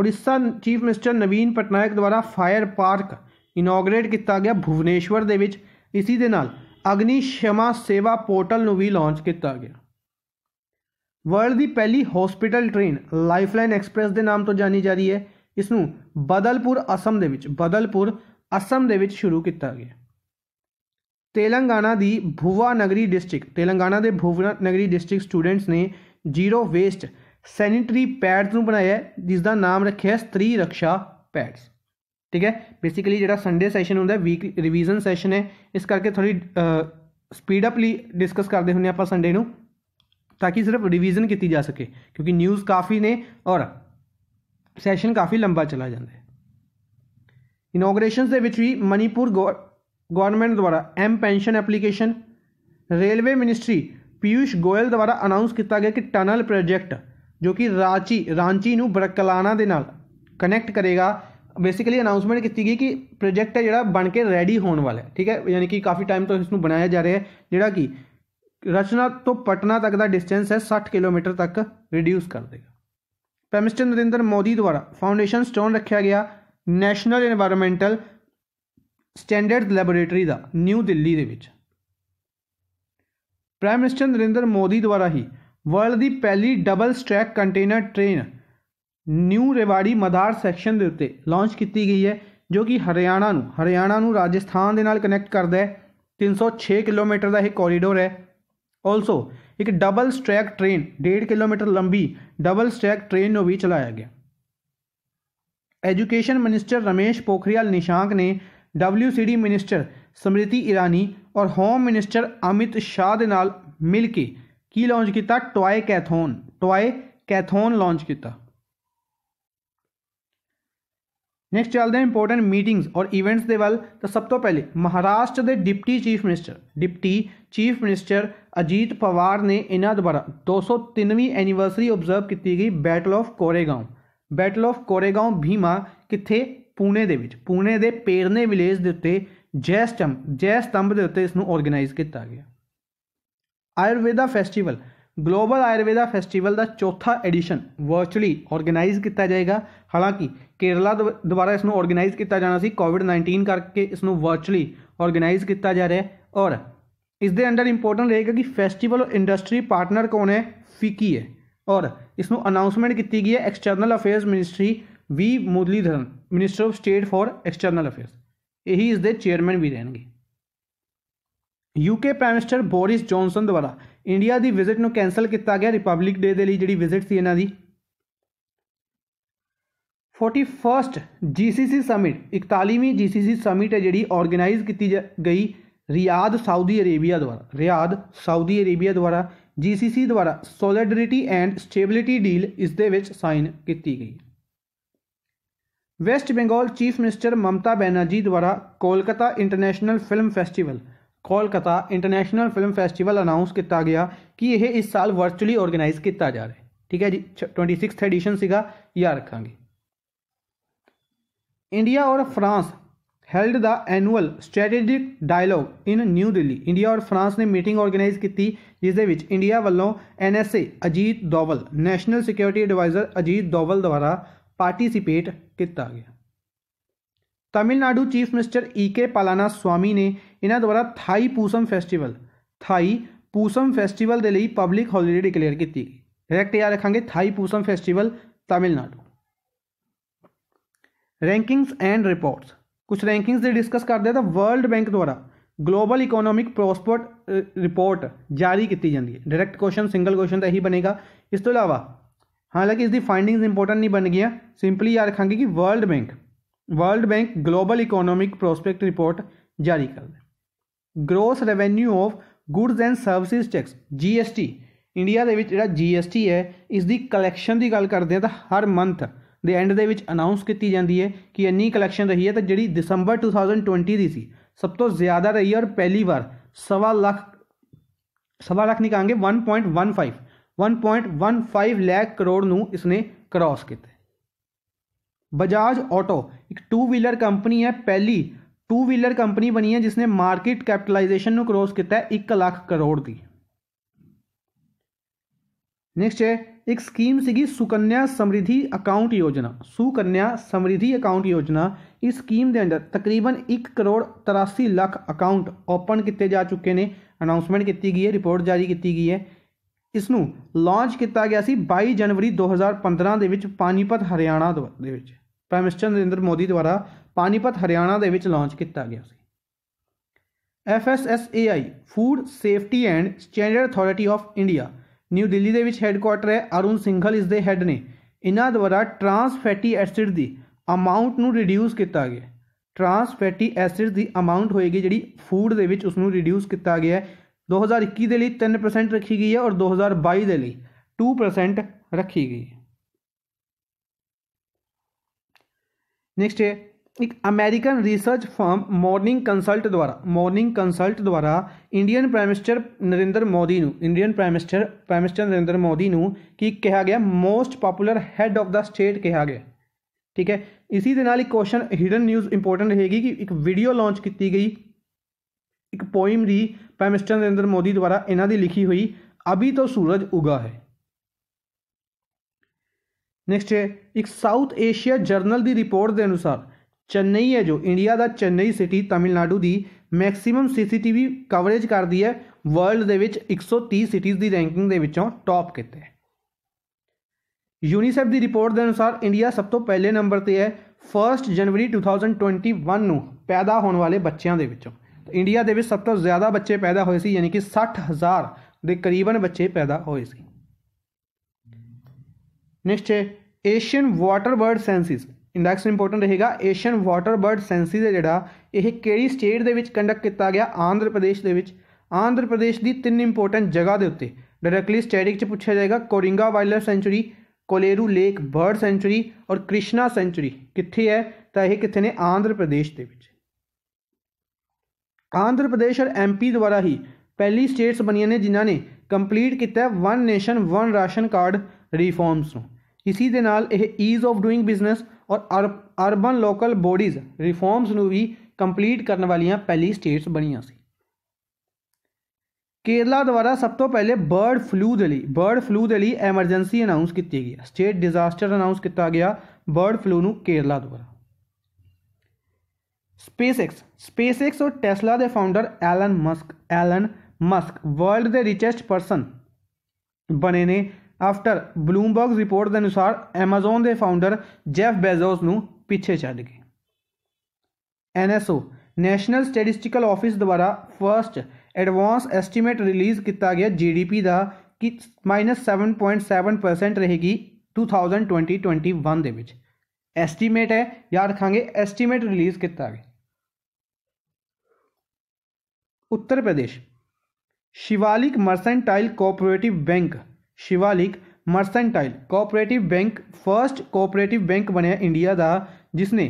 ਓਡੀਸ਼ਾ ਚੀਫ ਮਿਨਿਸਟਰ ਨਵੀਨ ਪਟਨਾਇਕ ਦੁਆਰਾ ਫਾਇਰ ਪਾਰਕ ਇਨੋਗਰੇਟ ਕੀਤਾ ਗਿਆ ਭੁਵਨੇਸ਼ਵਰ ਦੇ ਵਿੱਚ ਇਸੇ ਦੇ ਨਾਲ ਅਗਨੀ ਸ਼ਮਾ ਸੇਵਾ ਪੋਰਟਲ ਨੂੰ ਵੀ ਲਾਂਚ ਕੀਤਾ ਗਿਆ ਵਰਲਡ ਦੀ ਪਹਿਲੀ ਹਸਪੀਟਲ ਟ੍ਰੇਨ ਲਾਈਫਲਾਈਨ ਐਕਸਪ੍ਰੈਸ ਦੇ ਨਾਮ ਤੋਂ ਜਾਣੀ ਜਾ ਰਹੀ ਹੈ ਇਸ ਨੂੰ ਬਦਲਪੁਰ ਅਸਮ ਦੇ ਵਿੱਚ ਬਦਲਪੁਰ ਅਸਮ ਦੇ ਵਿੱਚ ਸ਼ੁਰੂ ਕੀਤਾ ਗਿਆ ਤੇਲੰਗਾਨਾ ਦੀ ਨਗਰੀ ਡਿਸਟ੍ਰਿਕਟ ਤੇਲੰਗਾਨਾ ਦੇ ਨਗਰੀ ਡਿਸਟ੍ਰਿਕਟ ਸਟੂਡੈਂਟਸ ਨੇ ਜ਼ੀਰੋ ਵੇਸਟ ਸੈਨੀਟਰੀ ਪੈਡਸ ਨੂੰ ਬਣਾਇਆ ਜਿਸ ਦਾ ਨਾਮ ਰੱਖਿਆ ਸਤਰੀ ਰੱਖਿਆ ਪੈਡਸ ਠੀਕ ਹੈ ਬੇਸਿਕਲੀ ਜਿਹੜਾ ਸੰਡੇ ਸੈਸ਼ਨ ਹੁੰਦਾ ਵੀਕ ਰਿਵੀਜ਼ਨ ਸੈਸ਼ਨ ਹੈ ਇਸ ਕਰਕੇ ਥੋੜੀ ਸਪੀਡ ਅਪਲੀ ਡਿਸਕਸ ਕਰਦੇ ਹੁੰਨੇ ਆਪਾਂ ਸੰਡੇ ਨੂੰ ਤਾਂ ਕਿ ਸਿਰਫ ਰਿਵੀਜ਼ਨ ਕੀਤੀ ਜਾ ਸਕੇ ਕਿਉਂਕਿ ਨਿਊਜ਼ ਕਾਫੀ ਨੇ ਔਰ ਸੈਸ਼ਨ ਕਾਫੀ ਲੰਬਾ ਚਲਾ ਜਾਂਦਾ ਹੈ ਇਨੋਗ੍ਰੇਸ਼ਨਸ ਦੇ ਵਿੱਚ ਵੀ ਮਨੀਪੁਰ ਗਵਰਨਮੈਂਟ ਦੁਆਰਾ M pension application railway ministry Piyush Goyal ਦੁਆਰਾ ਅਨਾਉਂਸ ਕੀਤਾ ਗਿਆ ਕਿ ਟਨਲ ਪ੍ਰੋਜੈਕਟ ਜੋ ਕਿ ਰਾਂਚੀ ਰਾਂਚੀ ਨੂੰ ਬਰਕਲਾਨਾ ਦੇ ਨਾਲ ਕਨੈਕਟ ਕਰੇਗਾ ਬੇਸਿਕਲੀ ਅਨਾਉਂਸਮੈਂਟ ਕੀਤੀ ਗਈ ਕਿ ਪ੍ਰੋਜੈਕਟ ਹੈ ਜਿਹੜਾ ਬਣ ਕੇ ਰੈਡੀ ਹੋਣ ਵਾਲਾ ਹੈ ਠੀਕ ਹੈ ਯਾਨੀ ਕਿ ਕਾਫੀ ਟਾਈਮ ਤੋਂ ਇਸ ਨੂੰ ਬਣਾਇਆ ਜਾ ਰਿਹਾ ਹੈ ਜਿਹੜਾ ਕਿ ਰਚਨਾ ਤੋਂ ਪਟਨਾ ਤੱਕ ਦਾ ਡਿਸਟੈਂਸ ਹੈ 60 ਕਿਲੋਮੀਟਰ ਤੱਕ ਰਿਡਿਊਸ ਕਰ ਦੇਗਾ ਪ੍ਰਾਈਮ ਨਰਿੰਦਰ ਮੋਦੀ ਦੁਆਰਾ ਫਾਊਂਡੇਸ਼ਨ ਸਟੋਨ ਰੱਖਿਆ ਗਿਆ ਨੈਸ਼ਨਲ এনवायरमेंटल ਸਟੈਂਡਰਡ ਲੈਬੋਰੇਟਰੀ ਦਾ ਨਿਊ ਦਿੱਲੀ ਦੇ ਵਿੱਚ ਪ੍ਰਾਈਮ ਮਿਨਿਸਟਰ ਨਰਿੰਦਰ ਮੋਦੀ ਦੁਆਰਾ ਹੀ ਵਰਲਡ ਦੀ ਪਹਿਲੀ double stack container train new Rewari Madar section ਦੇ ਉੱਤੇ ਲਾਂਚ ਕੀਤੀ ਗਈ ਹੈ ਜੋ ਕਿ ਹਰਿਆਣਾ ਨੂੰ ਹਰਿਆਣਾ ਨੂੰ ਰਾਜਸਥਾਨ ਦੇ ਨਾਲ ਕਨੈਕਟ ਕਰਦਾ ਹੈ 306 ਕਿਲੋਮੀਟਰ ਦਾ ਇਹ ਕੋਰੀਡੋਰ ਹੈ ਆਲਸੋ ਇੱਕ ਡਬਲ ਸਟ੍ਰੈਕ ਟ੍ਰੇਨ 1.5 ਕਿਲੋਮੀਟਰ ਲੰਬੀ ਡਬਲ ਸਟ੍ਰੈਕ ਟ੍ਰੇਨ ਨੂੰ ਵੀ ਚਲਾਇਆ ਗਿਆ ਐਜੂਕੇਸ਼ਨ ਮਿਨਿਸਟਰ ਰਮੇਸ਼ ਪੋਖਰੀਆਲ ਨਿਸ਼ਾਂਕ ਨੇ ਡਬਲਯੂਸੀਡੀ ਮਿਨਿਸਟਰ ਸਮ੍ਰਿਤੀ ਇਰਾਨੀ ਔਰ ਹੋਮ ਮਿਨਿਸਟਰ ਅਮਿਤ ਸ਼ਾਹ ਦੇ ਨਾਲ ਮਿਲ ਕੇ ਕੀ ਲਾਂਚ ਕੀਤਾ ਟੋਏ ਕੈਥੋਨ ਟੋਏ ਕੈਥੋਨ ਲਾਂਚ ਕੀਤਾ ਨੈਕਸਟ ਚੱਲਦੇ ਹਾਂ ਇੰਪੋਰਟੈਂਟ ਮੀਟਿੰਗਸ ਔਰ ਇਵੈਂਟਸ ਦੇ ਵੱਲ ਤਾਂ ਸਭ ਤੋਂ ਪਹਿਲੇ ਮਹਾਰਾਸ਼ਟਰ ਦੇ deputy chief minister deputy chief minister Ajit Pawar ਨੇ ਇਹਨਾਂ ਦੁਆਰਾ 203ਵੀਂ ਐਨੀਵਰਸਰੀ ਆਬਜ਼ਰਵ ਕੀਤੀ ਗਈ battle of Koregaon battle of Koregaon Bhima ਕਿੱਥੇ ਪੂਨੇ ਦੇ ਵਿੱਚ ਪੂਨੇ ਦੇ ਪੇਰਨੇ ਵਿਲੇਜ ਦੇ ਉੱਤੇ ਜੈ ਸਟੰਪ ਜੈ ਸਤੰਭ ਦੇ ਉੱਤੇ ਇਸ ਨੂੰ ਆਰਗੇਨਾਈਜ਼ ਕੀਤਾ ਗਿਆ Ayurveda festival global Ayurveda festival ਦਾ ਚੌਥਾ ਐਡੀਸ਼ਨ ਵਰਚੁਅਲੀ ਆਰਗੇਨਾਈਜ਼ ਕੀਤਾ ਜਾਏਗਾ ਹਾਲਾਂਕਿ ਕੇਰਲਾ ਦੁਆਰਾ ਇਸ ਨੂੰ ਆਰਗੇਨਾਈਜ਼ ਕੀਤਾ ਜਾਣਾ ਸੀ ਕੋਵਿਡ-19 ਕਰਕੇ ਇਸ ਨੂੰ ਵਰਚੁਅਲੀ ਆਰਗੇਨਾਈਜ਼ ਕੀਤਾ ਜਾ ਰਿਹਾ ਹੈ ਔਰ ਇਸ ਦੇ ਅੰਡਰ ਇੰਪੋਰਟੈਂਟ ਰਹੇਗਾ ਕਿ ਫੈਸਟੀਵਲ ਇੰਡਸਟਰੀ ਪਾਰਟਨਰ ਕੌਣ ਹੈ ਫਿੱਕੀ ਹੈ ਔਰ ਇਸ ਨੂੰ ਅਨਾਉਂਸਮੈਂਟ ਕੀਤੀ ਗਈ ਹੈ external affairs ministry V Muraleedharan minister of state for external affairs ਇਹੀ ਇਸ ਦੇ ਚੇਅਰਮੈਨ ਵੀ ਰਹਿਣਗੇ UK prime minister Boris Johnson ਦੁਆਰਾ ਇੰਡੀਆ ਦੀ ਵਿਜ਼ਿਟ ਨੂੰ ਕੈਨਸਲ ਕੀਤਾ ਗਿਆ ਰਿਪਬਲਿਕ ਡੇ ਦੇ ਲਈ ਜਿਹੜੀ ਵਿਜ਼ਿਟ ਸੀ ਇਹਨਾਂ ਦੀ 41st GCC ਸਮਿਟ 41ਵੀਂ GCC ਸਮਿਟ ਹੈ ਜਿਹੜੀ ਆਰਗੇਨਾਈਜ਼ ਕੀਤੀ ਗਈ ਰਿਆਦ ਸਾਊਦੀ ਅਰੇਬੀਆ ਦੁਆਰਾ ਰਿਆਦ ਸਾਊਦੀ ਅਰੇਬੀਆ ਦੁਆਰਾ GCC ਦੁਆਰਾ ਸੋਲਿਡਰਿਟੀ ਐਂਡ ਸਟੇਬਿਲਿਟੀ ਡੀਲ ਇਸ ਦੇ ਵਿੱਚ ਸਾਈਨ ਕੀਤੀ ਗਈ west Bengal chief minister Mamata Banerjee द्वारा Kolkata international film festival Kolkata international film festival announce ਕੀਤਾ ਗਿਆ ਕਿ ਇਹ ਇਸ ਸਾਲ ਵਰਚੁਅਲੀ ਆਰਗੇਨਾਈਜ਼ ਕੀਤਾ ਜਾ ਰਿਹਾ ਹੈ ਠੀਕ ਹੈ ਜੀ 26th ਐਡੀਸ਼ਨ ਸੀਗਾ ਯਾਦ ਰੱਖਾਂਗੇ ਇੰਡੀਆ ਔਰ ਫਰਾਂਸ ਹੈਲਡ ਦਾ annual strategic dialogue in New Delhi India ਔਰ ਫਰਾਂਸ ਨੇ ਮੀਟਿੰਗ ਆਰਗੇਨਾਈਜ਼ ਕੀਤੀ ਜਿਸ ਦੇ ਵਿੱਚ ਇੰਡੀਆ ਵੱਲੋਂ NSA Ajit Doval national security adviser Ajit Doval ਦੁਆਰਾ ਪਾਰਟਿਸਿਪੇਟ ਕੀਤਾ ਗਿਆ Tamil Nadu chief minister E K Palaniswami ਨੇ ਇਹਨਾਂ ਦੁਆਰਾ ਥਾਈ ਪੂਸਮ ਫੈਸਟੀਵਲ ਥਾਈ ਪੂਸਮ ਫੈਸਟੀਵਲ ਦੇ ਲਈ ਪਬਲਿਕ ਹੌਲੀਡੇ ਡਿਕਲੇਅਰ ਕੀਤੀ ਡਾਇਰੈਕਟ ਯਾਦ ਰੱਖਾਂਗੇ Thai Poosam festival Tamil Nadu rankings and reports ਕੁਝ ਰੈਂਕਿੰਗਸ ਦੇ ਡਿਸਕਸ ਕਰਦੇ ਆ ਤਾਂ ਵਰਲਡ ਬੈਂਕ ਦੁਆਰਾ ਗਲੋਬਲ ਇਕਨੋਮਿਕ ਪ੍ਰੋਸਪਰਟ ਰਿਪੋਰਟ ਜਾਰੀ ਕੀਤੀ ਜਾਂਦੀ ਹੈ ਡਾਇਰੈਕਟ ਕੁਐਸਚਨ ਸਿੰਗਲ ਕੁਐਸਚਨ ਤਾਂ ਇਹੀ ਬਣੇਗਾ ਇਸ ਤੋਂ ਇਲਾਵਾ ਹਾਲਾਂਕਿ ਇਸ ਦੀ ਫਾਈਂਡਿੰਗਸ ਇੰਪੋਰਟੈਂਟ ਨਹੀਂ ਬਣ ਗਈਆਂ ਸਿੰਪਲੀ ਯਾਦ ਰੱਖਾਂਗੇ ਕਿ World Bank World Bank global economic prospect report ਜਾਰੀ ਕਰਦਾ ਹੈ gross revenue of goods and services tax GST India ਦੇ ਵਿੱਚ ਜਿਹੜਾ ਜੀਐਸਟੀ ਹੈ ਇਸ ਦੀ ਕਲੈਕਸ਼ਨ ਦੀ ਗੱਲ ਕਰਦੇ ਆ ਤਾਂ ਹਰ ਮੰਥ ਦੇ ਐਂਡ ਦੇ ਵਿੱਚ ਅਨਾਉਂਸ ਕੀਤੀ ਜਾਂਦੀ ਹੈ ਕਿ ਇੰਨੀ ਕਲੈਕਸ਼ਨ ਰਹੀ ਹੈ ਤਾਂ ਜਿਹੜੀ ਦਸੰਬਰ 2020 ਦੀ ਸੀ ਸਭ ਤੋਂ ਜ਼ਿਆਦਾ ਰਹੀ ਔਰ ਪਹਿਲੀ ਵਾਰ ਸਵਾ ਲੱਖ ਸਵਾ ਲੱਖ ਨਹੀਂ ਕਹਾਂਗੇ 1.15 one one point five lakh crore नू इसने करॉस किया बजाज ऑटो एक टू व्हीलर कंपनी है पहली टू व्हीलर कंपनी बनी है जिसने मार्केट कैपिटलाइजेशन नू क्रॉस किता है एक लाख करोड़ की नेक्स्ट है एक स्कीम सी सुकन्या समृद्धि अकाउंट योजना सुकन्या समृद्धि अकाउंट योजना इस स्कीम के अंदर तकरीबन एक करोड़ तरासी लख अकाउंट ओपन किए जा चुके हैं अनाउंसमेंट की गई है रिपोर्ट जारी की गई है ਇਸ ਨੂੰ ਲਾਂਚ ਕੀਤਾ ਗਿਆ ਸੀ 22 ਜਨਵਰੀ 2015 ਦੇ ਵਿੱਚ ਪਾਨੀਪਤ ਹਰਿਆਣਾ ਦੇ ਵਿੱਚ ਪ੍ਰਾਈਮ ਮਿਨਿਸਟਰ ਨਰਿੰਦਰ ਮੋਦੀ ਦੁਆਰਾ ਪਾਨੀਪਤ ਹਰਿਆਣਾ ਦੇ ਵਿੱਚ ਲਾਂਚ ਕੀਤਾ ਗਿਆ ਸੀ FSSAI food safety and standard authority of India New Delhi ਦੇ ਵਿੱਚ ਹੈੱਡਕੁਆਟਰ ਹੈ ਅਰੁਣ ਸਿੰਘਲ ਇਸ ਦੇ ਹੈੱਡ ਨੇ ਇਹਨਾਂ ਦੁਆਰਾ ਟ੍ਰਾਂਸ ਫੈਟੀ ਐਸਿਡ ਦੀ ਅਮਾਉਂਟ ਨੂੰ ਰਿਡਿਊਸ ਕੀਤਾ ਗਿਆ ਟ੍ਰਾਂਸ ਫੈਟੀ ਐਸਿਡ ਦੀ ਅਮਾਉਂਟ ਹੋਏਗੀ ਜਿਹੜੀ ਫੂਡ ਦੇ ਵਿੱਚ ਉਸ ਨੂੰ ਰਿਡਿਊਸ ਕੀਤਾ ਗਿਆ ਹੈ दो हज़ार इक्की तीन प्रसेंट रखी गई है और दो हज़ार बई दे टू प्रसेंट रखी गई नेक्स्ट है एक American research firm Morning Consult द्वारा मॉर्निंग कंसल्ट द्वारा Indian prime minister Narendra Modi ने Indian prime minister prime minister Narendra Modi ने कि कहा गया most popular head of the state कहा गया ठीक है इसी के नाल एक क्वेश्चन हिडन न्यूज़ इंपोर्टेंट रहेगी कि एक वीडियो लॉन्च की गई ਇੱਕ ਪੋਇਮ ਦੀ ਪ੍ਰਾਈਮ ਮਿਨਿਸਟਰ ਨਰਿੰਦਰ ਮੋਦੀ ਦੁਆਰਾ ਇਹਨਾਂ ਦੀ ਲਿਖੀ ਹੋਈ ਅਭੀ ਤੋਂ ਸੂਰਜ ਉਗਾ ਹੈ ਨੈਕਸਟ ਇੱਕ ਸਾਊਥ ਏਸ਼ੀਆ ਜਰਨਲ ਦੀ ਰਿਪੋਰਟ ਦੇ ਅਨੁਸਾਰ ਚੇਨਈ ਹੈ ਜੋ ਇੰਡੀਆ ਦਾ ਚੇਨਈ ਸਿਟੀ ਤਾਮਿਲਨਾਡੂ ਦੀ ਮੈਕਸਿਮਮ ਸੀਸੀਟੀਵੀ ਕਵਰੇਜ ਕਰਦੀ ਹੈ ਵਰਲਡ ਦੇ ਵਿੱਚ 130 ਸਿਟੀਜ਼ ਦੀ ਰੈਂਕਿੰਗ ਦੇ ਵਿੱਚੋਂ ਟੌਪ ਕਿਤੇ ਹੈ ਯੂਨੀਸੈਫ ਦੀ ਰਿਪੋਰਟ ਦੇ ਅਨੁਸਾਰ ਇੰਡੀਆ ਸਭ ਤੋਂ ਪਹਿਲੇ ਨੰਬਰ ਤੇ ਹੈ 1 ਜਨਵਰੀ 2021 ਨੂੰ ਪੈਦਾ ਹੋਣ ਵਾਲੇ ਬੱਚਿਆਂ ਦੇ ਵਿੱਚੋਂ ਇੰਡੀਆ ਦੇ ਵਿੱਚ ਸਭ ਤੋਂ ਜ਼ਿਆਦਾ ਬੱਚੇ ਪੈਦਾ ਹੋਏ ਸੀ ਯਾਨੀ ਕਿ 60000 ਦੇ ਕਰੀਬਨ ਬੱਚੇ ਪੈਦਾ ਹੋਏ ਸੀ ਨੈਕਸਟ ਹੈ Asian water bird census index important ਰਹੇਗਾ ਏਸ਼ੀਅਨ ਵਾਟਰ ਬਰਡ ਸੈਂਸਿਸ ਹੈ ਜਿਹੜਾ ਇਹ ਕਿਹੜੀ ਸਟੇਟ ਦੇ ਵਿੱਚ ਕੰਡਕਟ ਕੀਤਾ ਗਿਆ ਆਂਧਰ ਪ੍ਰਦੇਸ਼ ਦੇ ਵਿੱਚ ਆਂਧਰ ਪ੍ਰਦੇਸ਼ ਦੀ ਤਿੰਨ ਇੰਪੋਰਟੈਂਟ ਜਗ੍ਹਾ ਦੇ ਉੱਤੇ ਡਾਇਰੈਕਟਲੀ ਸਟੈਟਿਕ ਚ ਪੁੱਛਿਆ ਜਾਏਗਾ Coringa wild sanctuary Kolleru lake bird sanctuary ਔਰ ਕ੍ਰਿਸ਼ਨਾ ਸੈਂਚੁਰੀ ਕਿੱਥੇ ਹੈ ਤਾਂ ਇਹ ਕਿੱਥੇ ਨੇ ਆਂਧਰ ਪ੍ਰਦੇਸ਼ ਦੇ ਵਿੱਚ ਆਂਧਰ ਪ੍ਰਦੇਸ਼ ਔਰ ਐਮਪੀ ਦੁਆਰਾ ਹੀ ਪਹਿਲੀ ਸਟੇਟਸ ਬਣੀਆਂ ਨੇ ਜਿਨ੍ਹਾਂ ਨੇ ਕੰਪਲੀਟ ਕੀਤਾ one nation one ration card reforms ਨੂੰ ਇਸੇ ਦੇ ਨਾਲ ਇਹ ਈਜ਼ ਆਫ ਡੂਇੰਗ ਬਿਜ਼ਨਸ ਔਰ ਅਰਬਨ ਲੋਕਲ ਬੋਡੀਜ਼ ਰਿਫਾਰਮਸ ਨੂੰ ਵੀ ਕੰਪਲੀਟ ਕਰਨ ਵਾਲੀਆਂ ਪਹਿਲੀ ਸਟੇਟਸ ਬਣੀਆਂ ਸੀ ਕੇਰਲਾ ਦੁਆਰਾ ਸਭ ਤੋਂ ਪਹਿਲੇ ਬਰਡ ਫਲੂ ਦੇ ਲਈ ਬਰਡ ਫਲੂ ਦੇ ਲਈ ਐਮਰਜੈਂਸੀ ਅਨਾਉਂਸ ਕੀਤੀ ਗਈ ਸਟੇਟ ਡਿਜ਼ਾਸਟਰ ਅਨਾਉਂਸ ਕੀਤਾ ਗਿਆ ਬਰਡ ਫਲੂ ਨੂੰ ਕੇਰਲਾ ਦੁਆਰਾ ਸਪੇਸਐਕਸ ਸਪੇਸਐਕਸ ਔਰ ਟੈਸਲਾ ਦੇ founder Elon Musk Elon Musk world ਦੇ ਰਿਚੈਸਟ ਪਰਸਨ ਬਣੇ ਨੇ ਆਫਟਰ ਬਲੂਮਬਰਗ ਰਿਪੋਰਟ ਦੇ ਅਨੁਸਾਰ Amazon ਦੇ ਫਾਊਂਡਰ ਜੈਫ ਬੇਜ਼ੋਸ ਨੂੰ ਪਿੱਛੇ ਛੱਡ ਗਏ NSO ਨੈਸ਼ਨਲ ਸਟੈਟਿਸਟੀਕਲ ਆਫਿਸ ਦੁਆਰਾ ਫਰਸਟ ਐਡਵਾਂਸ ਐਸਟੀਮੇਟ ਰਿਲੀਜ਼ ਕੀਤਾ ਗਿਆ GDP ਦਾ ਕਿ -7.7% ਰਹੇਗੀ 2020-21 ਦੇ ਵਿੱਚ ਐਸਟੀਮੇਟ ਹੈ ਯਾਦ ਰੱਖਾਂਗੇ ਐਸਟੀਮੇਟ ਰਿਲੀਜ਼ ਕੀਤਾ ਗਿਆ Uttar Pradesh Shivalik mercantile cooperative bank Shivalik mercantile cooperative bank first cooperative bank बनया इंडिया का जिसने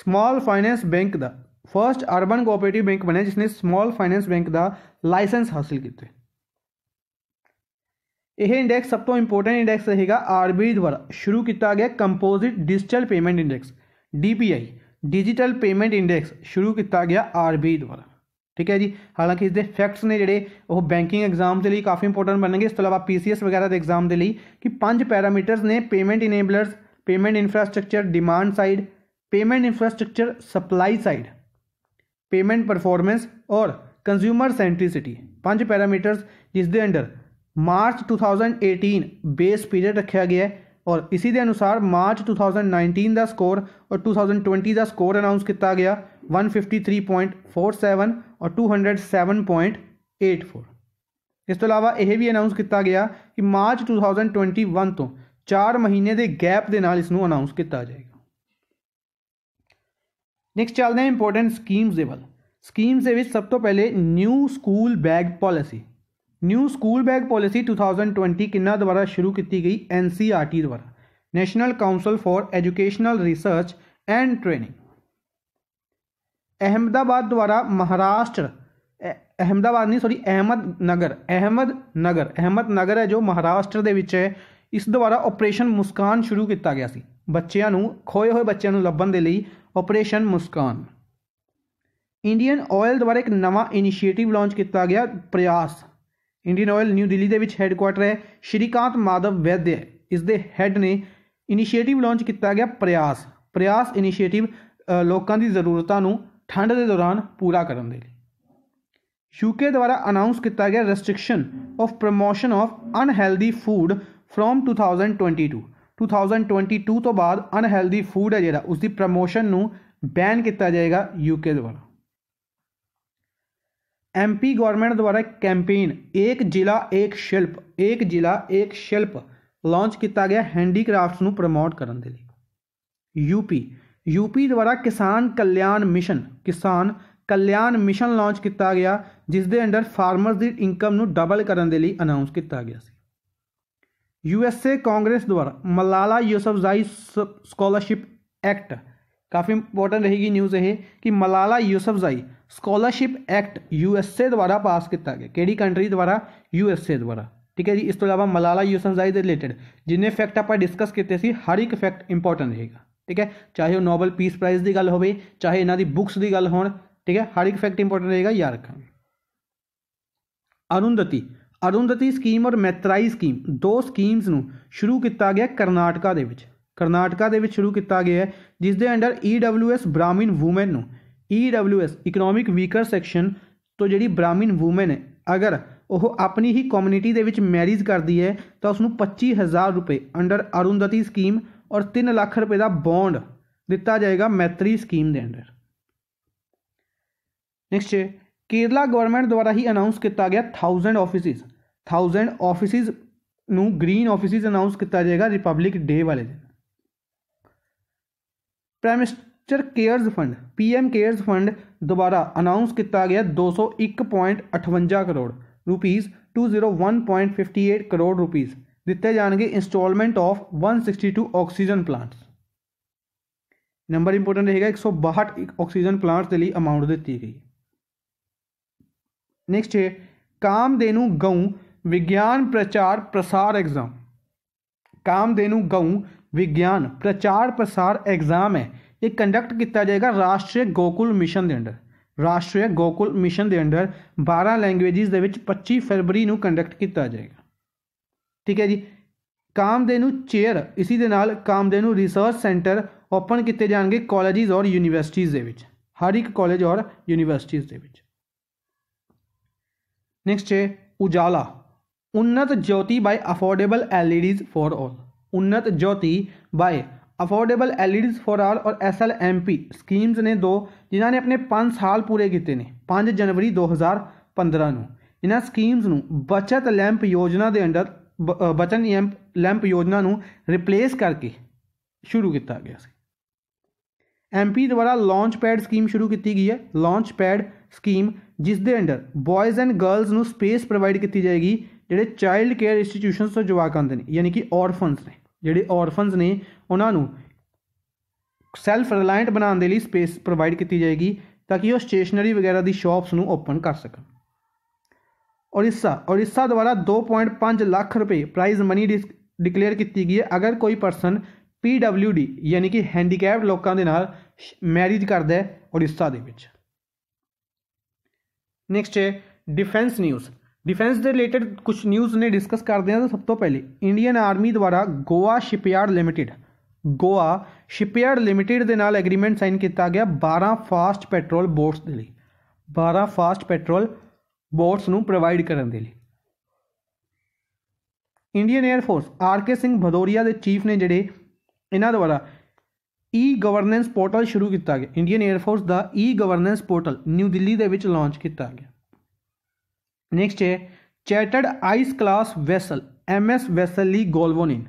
स्मॉल फाइनेंस बैंक का फर्स्ट अर्बन कोऑपरेटिव बैंक बनया जिसने स्मॉल फाइनेंस बैंक का लाइसेंस हासिल किए यह इंडैक्स सब तो इंपोर्टेंट इंडैक्स रहेगा आर बी आई द्वारा शुरू किया गया कंपोजिट डिजिटल पेमेंट इंडैक्स आई डिजिटल पेमेंट इंडैक्स शुरू किया गया आर बी आई द्वारा ठीक है जी हालांकि इसके फैक्ट्स ने जोड़े वह बैकिंग एग्जाम के लिए काफ़ी इंपोर्टेंट बनेंगे इस अलावा पी सी वगैरह के एग्जाम के लिए कि पांच पैरामीटर्स ने payment enablers payment infrastructure demand side payment infrastructure supply side payment performance और कंज्यूमर सेंट्रिसिटी पांच पैरामीटर्स जिसके under March two thousand eighteen base period रखा गया है और इसी के अनुसार मार्च नाइनटीन का स्कोर और टू थाउजेंड ट्वेंटी का स्कोर अनाउंस किया गया 153.47 ਔਰ 207.84 ਇਸ ਤੋਂ ਇਲਾਵਾ ਇਹ ਵੀ ਅਨਾਉਂਸ ਕੀਤਾ ਗਿਆ ਕਿ ਮਾਰਚ 2021 ਤੋਂ 4 ਮਹੀਨੇ ਦੇ ਗੈਪ ਦੇ ਨਾਲ ਇਸ ਨੂੰ ਅਨਾਉਂਸ ਕੀਤਾ ਜਾਏਗਾ ਨੈਕਸਟ ਚੱਲਦੇ ਹਾਂ ਇੰਪੋਰਟੈਂਟ ਸਕੀਮਸ ਦੇ ਵੱਲ ਸਕੀਮਸ ਦੇ ਵਿੱਚ ਸਭ ਤੋਂ ਪਹਿਲੇ new school bag policy new school bag policy 2020 ਕਿੰਨਾ ਦੁਆਰਾ ਸ਼ੁਰੂ ਕੀਤੀ ਗਈ ਐਨਸੀਆਰਟੀ e ਦੁਆਰਾ national council for educational research and training Ahmedabad ਦੁਆਰਾ ਮਹਾਰਾਸ਼ਟਰ ਅਹਿਮਦਾਬਾਦ ਨਹੀਂ sorry Ahmednagar Ahmednagar Ahmednagar ਹੈ ਜੋ ਮਹਾਰਾਸ਼ਟਰ ਦੇ ਵਿੱਚ ਹੈ ਇਸ ਦੁਆਰਾ ਆਪਰੇਸ਼ਨ ਮੁਸਕਾਨ ਸ਼ੁਰੂ ਕੀਤਾ ਗਿਆ ਸੀ ਬੱਚਿਆਂ ਨੂੰ ਖੋਏ ਹੋਏ ਬੱਚਿਆਂ ਨੂੰ ਲੱਭਣ ਦੇ ਲਈ ਆਪਰੇਸ਼ਨ ਮੁਸਕਾਨ ਇੰਡੀਅਨ ਆਇਲ ਦੁਆਰਾ ਇੱਕ ਨਵਾਂ ਇਨੀਸ਼ੀਏਟਿਵ ਲਾਂਚ ਕੀਤਾ ਗਿਆ Prayas Indian Oil New Delhi ਦੇ ਵਿੱਚ ਹੈੱਡਕੁਆਟਰ ਹੈ ਸ਼੍ਰੀਕਾਂਤ ਮਾਧਵ ਵੈਦਯ ਇਸ ਦੇ ਹੈੱਡ ਨੇ ਇਨੀਸ਼ੀਏਟਿਵ ਲਾਂਚ ਕੀਤਾ ਗਿਆ ਪ੍ਰਯਾਸ ਪ੍ਰਯਾਸ ਇਨੀਸ਼ੀਏਟਿਵ ਲੋਕਾਂ ਦੀ ਜ਼ਰੂਰਤਾਂ ਨੂੰ ਠੰਡ ਦੇ ਦੌਰਾਨ ਪੂਰਾ ਕਰਨ ਦੇ ਲਈ ਯੂਕੇ ਦੁਆਰਾ ਅਨਾਉਂਸ ਕੀਤਾ ਗਿਆ restriction of promotion of unhealthy food from 2022 2022 ਤੋਂ ਬਾਅਦ ਅਨਹੈਲਦੀ ਫੂਡ ਹੈ ਜਿਹੜਾ ਉਸ ਦੀ ਪ੍ਰੋਮੋਸ਼ਨ ਨੂੰ ਬੈਨ ਕੀਤਾ ਜਾਏਗਾ ਯੂਕੇ ਦੁਆਰਾ ਐਮਪੀ ਗਵਰਨਮੈਂਟ ਦੁਆਰਾ ਕੈਂਪੇਨ ਇੱਕ ਜ਼ਿਲ੍ਹਾ ਇੱਕ ਸ਼ਿਲਪ ਇੱਕ ਜ਼ਿਲ੍ਹਾ ਇੱਕ ਸ਼ਿਲਪ ਲਾਂਚ ਕੀਤਾ ਗਿਆ ਹੈਂਡੀਕ੍ਰਾਫਟਸ ਨੂੰ ਪ੍ਰਮੋਟ ਕਰਨ ਦੇ ਲਈ ਯੂਪੀ ਯੂਪੀ ਦੁਆਰਾ ਕਿਸਾਨ ਕਲਿਆਣ ਮਿਸ਼ਨ ਕਿਸਾਨ ਕਲਿਆਣ ਮਿਸ਼ਨ ਲਾਂਚ ਕੀਤਾ ਗਿਆ ਜਿਸ ਦੇ ਅੰਡਰ ਫਾਰਮਰਸ ਦੀ ਇਨਕਮ ਨੂੰ ਡਬਲ ਕਰਨ ਦੇ ਲਈ ਅਨਾਉਂਸ ਕੀਤਾ ਗਿਆ ਸੀ ਯੂਐਸਏ ਕਾਂਗਰਸ ਦੁਆਰਾ ਮਲਾਲਾ ਯੂਸਫਜ਼ਾਈ ਸਕਾਲਰਸ਼ਿਪ ਐਕਟ ਕਾਫੀ ਇੰਪੋਰਟੈਂਟ ਰਹੇਗੀ ਨਿਊਜ਼ ਇਹ ਕਿ Malala Yousafzai scholarship act USA ਦੁਆਰਾ ਪਾਸ ਕੀਤਾ ਗਿਆ ਕਿਹੜੀ ਕੰਟਰੀ ਦੁਆਰਾ ਯੂਐਸਏ ਦੁਆਰਾ ਠੀਕ ਹੈ ਜੀ ਇਸ ਤੋਂ ਇਲਾਵਾ ਮਲਾਲਾ ਯੂਸਫਜ਼ਾਈ ਦੇ ਰਿਲੇਟਡ ਜਿੰਨੇ ਫੈਕਟ ਆਪਾਂ ਡਿਸਕਸ ਕੀਤੇ ਸੀ ਹਰ ਇੱਕ ਫੈਕਟ ਇੰਪੋਰਟੈਂਟ ਰਹੇਗਾ ਠੀਕ ਹੈ ਚਾਹੇ ਉਹ ਨੋਬਲ ਪੀਸ ਪ੍ਰਾਈਜ਼ ਦੀ ਗੱਲ ਹੋਵੇ ਚਾਹੇ ਇਹਨਾਂ ਦੀ ਬੁੱਕਸ ਦੀ ਗੱਲ ਹੋਣ ਠੀਕ ਹੈ ਹਰ ਇੱਕ ਫੈਕਟ ਇੰਪੋਰਟੈਂਟ ਰਹੇਗਾ ਯਾਦ ਰੱਖਣ ਅਰੁੰਧਤੀ ਅਰੁੰਧਤੀ ਸਕੀਮ ਔਰ ਮੈਤਰਾਈ ਸਕੀਮ ਦੋ ਸਕੀਮਸ ਨੂੰ ਸ਼ੁਰੂ ਕੀਤਾ ਗਿਆ ਕਰਨਾਟਕਾ ਦੇ ਵਿੱਚ ਕਰਨਾਟਕਾ ਦੇ ਵਿੱਚ ਸ਼ੁਰੂ ਕੀਤਾ ਗਿਆ ਹੈ ਜਿਸ ਦੇ ਅੰਡਰ EWS ਬ੍ਰਾਹਮਣ ਔਮਨ ਨੂੰ EWS ਇਕਨੋਮਿਕ ਵੀਕਰ ਸੈਕਸ਼ਨ ਤੋਂ ਜਿਹੜੀ ਬ੍ਰਾਹਮਣ ਔਮਨ ਹੈ ਅਗਰ ਉਹ ਆਪਣੀ ਹੀ ਕਮਿਊਨਿਟੀ ਦੇ ਵਿੱਚ ਮੈਰਿਜ ਕਰਦੀ ਹੈ ਤਾਂ ਉਸ ਨੂੰ 25000 ਰੁਪਏ ਅੰਡਰ ਅਰੁੰਧਤੀ ਸਕੀਮ ਔਰ 3 ਲੱਖ ਰੁਪਏ ਦਾ ਬੌਂਡ ਦਿੱਤਾ ਜਾਏਗਾ ਮੈਤਰੀ ਸਕੀਮ ਦੇ ਅੰਦਰ ਨੈਕਸਟ ਕੇਰਲਾ ਗਵਰਨਮੈਂਟ ਦੁਆਰਾ ਹੀ ਅਨਾਉਂਸ ਕੀਤਾ ਗਿਆ 1000 ਆਫਿਸਿਸ 1000 ਆਫਿਸਿਸ ਨੂੰ ਗ੍ਰੀਨ ਆਫਿਸਿਸ ਅਨਾਉਂਸ ਕੀਤਾ ਜਾਏਗਾ ਰਿਪਬਲਿਕ ਡੇ ਵਾਲੇ ਦਿਨ prime minister cares fund PM cares fund ਦੁਆਰਾ ਅਨਾਉਂਸ ਕੀਤਾ ਗਿਆ 201.58 ਕਰੋੜ ਰੁਪੀਸ 201.58 ਕਰੋੜ ਰੁਪੀਸ ਦਿੱਤੇ ਜਾਣਗੇ instalment of 162 oxygen plants number important ਰਹੇਗਾ 162 ਆਕਸੀਜਨ ਪਲਾਂਟਸ ਦੇ ਲਈ ਅਮਾਉਂਟ ਦਿੱਤੀ ਗਈ ਨੈਕਸਟ ਹੈ ਕਾਮਦੇਨੂ ਗਊ ਵਿਗਿਆਨ ਪ੍ਰਚਾਰ ਪ੍ਰਸਾਰ ਐਗਜ਼ਾਮ ਕਾਮਦੇਨੂ ਗਊ ਵਿਗਿਆਨ ਪ੍ਰਚਾਰ ਪ੍ਰਸਾਰ ਐਗਜ਼ਾਮ ਹੈ ਇਹ ਕੰਡਕਟ ਕੀਤਾ ਜਾਏਗਾ ਰਾਸ਼ਟਰੀ ਗੋਕੁਲ ਮਿਸ਼ਨ ਦੇ ਅੰਡਰ ਰਾਸ਼ਟਰੀ ਗੋਕੁਲ ਮਿਸ਼ਨ ਦੇ ਅੰਡਰ 12 ਲੈਂਗੁਏਜਸ ਦੇ ਵਿੱਚ 25 ਫਰਵਰੀ ਨੂੰ ਕੰਡਕਟ ਕੀਤਾ ਜਾਏਗਾ ਠੀਕ ਹੈ ਜੀ ਨੂੰ ਚੇਅਰ ਇਸੇ ਦੇ ਨਾਲ ਨੂੰ ਰਿਸਰਚ ਸੈਂਟਰ ਓਪਨ ਕੀਤੇ ਜਾਣਗੇ ਕਾਲਜਿਸ ਔਰ ਯੂਨੀਵਰਸਿਟੀਆਂ ਦੇ ਵਿੱਚ ਹਰ ਇੱਕ ਕਾਲਜ ਔਰ ਯੂਨੀਵਰਸਿਟੀਆਂ ਦੇ ਵਿੱਚ ਨੈਕਸਟ ਹੈ Ujala Unnat Jyoti by affordable LEDs for all Unnat Jyoti by affordable LEDs for all ਔਰ ਐਸਐਲਐਮਪੀ ਸਕੀਮਸ ਨੇ ਦੋ ਜਿਨ੍ਹਾਂ ਨੇ ਆਪਣੇ 5 ਸਾਲ ਪੂਰੇ ਕੀਤੇ ਨੇ 5 ਜਨਵਰੀ 2015 ਨੂੰ ਇਹਨਾਂ ਸਕੀਮਸ ਨੂੰ ਬਚਤ ਲੈਂਪ ਯੋਜਨਾ ਦੇ ਅੰਡਰ ਬਚਨ ਲੈਂਪ ਲੈਂਪ ਯੋਜਨਾ ਨੂੰ ਰਿਪਲੇਸ ਕਰਕੇ ਸ਼ੁਰੂ ਕੀਤਾ ਗਿਆ ਸੀ ਐਮਪੀ ਦੁਆਰਾ ਲਾਂਚ ਪੈਡ ਸਕੀਮ ਸ਼ੁਰੂ ਕੀਤੀ ਗਈ ਹੈ ਲਾਂਚ ਪੈਡ ਸਕੀਮ ਜਿਸ ਦੇ ਅੰਡਰ ਬॉयਜ਼ ਐਂਡ ਗਰਲਜ਼ ਨੂੰ ਸਪੇਸ ਪ੍ਰੋਵਾਈਡ ਕੀਤੀ ਜਾਏਗੀ ਜਿਹੜੇ ਚਾਈਲਡ ਕੇਅਰ ਇੰਸਟੀਟਿਊਸ਼ਨਸ ਤੋਂ ਜਵਾਕ ਆਉਂਦੇ ਨੇ ਯਾਨੀ ਕਿ ਔਰਫਨਸ ਨੇ ਜਿਹੜੇ ਔਰਫਨਸ ਨੇ ਉਹਨਾਂ ਨੂੰ ਸੈਲਫ ਰਿਲਾਇੰਟ ਬਣਾਉਣ ਦੇ ਲਈ ਸਪੇਸ ਪ੍ਰੋਵਾਈਡ ਕੀਤੀ ਜਾਏਗੀ ਤਾਂ ਕਿ ਉਹ ਸਟੇਸ਼ਨਰੀ ਵਗੈਰਾ ਦੀ ਸ਼ਾਪਸ ਨੂੰ ਓਪਨ ਕਰ ਸਕਣ उड़ीसा उड़ीसा द्वारा दो पॉइंट पाँच लाख रुपए प्राइज मनी डि डिकलेयर की गई है अगर कोई परसन पी डबल्यू डी यानी कि हैंडीकैप लोगों के न मैरिज कर है उड़ीसा के नैक्सट है डिफेंस न्यूज़ डिफेंस के रिलेटिड कुछ न्यूज़ ने डिस्कस कर दें तो सब तो पहले इंडियन आर्मी द्वारा Goa shipyard limited Goa shipyard limited के नाल एग्रीमेंट साइन किया गया बारह फास्ट पेट्रोल बोट्स के लिए बारह फास्ट पेट्रोल ਬੋਟਸ ਨੂੰ ਪ੍ਰੋਵਾਈਡ ਕਰਨ ਦੇ ਲਈ Indian Air Force R K Singh Bhadauria ਦੇ ਚੀਫ ਨੇ ਜਿਹੜੇ ਇਹਨਾਂ ਦੁਆਰਾ ਈ ਗਵਰਨੈਂਸ ਪੋਰਟਲ ਸ਼ੁਰੂ ਕੀਤਾ ਗਿਆ ਇੰਡੀਅਨ 에ਅਰ ਫੋਰਸ ਦਾ e governance portal New Delhi ਦੇ ਵਿੱਚ ਲਾਂਚ ਕੀਤਾ ਗਿਆ ਨੈਕਸਟ ਹੈ chartered ice class vessel M S Vasily Golovnin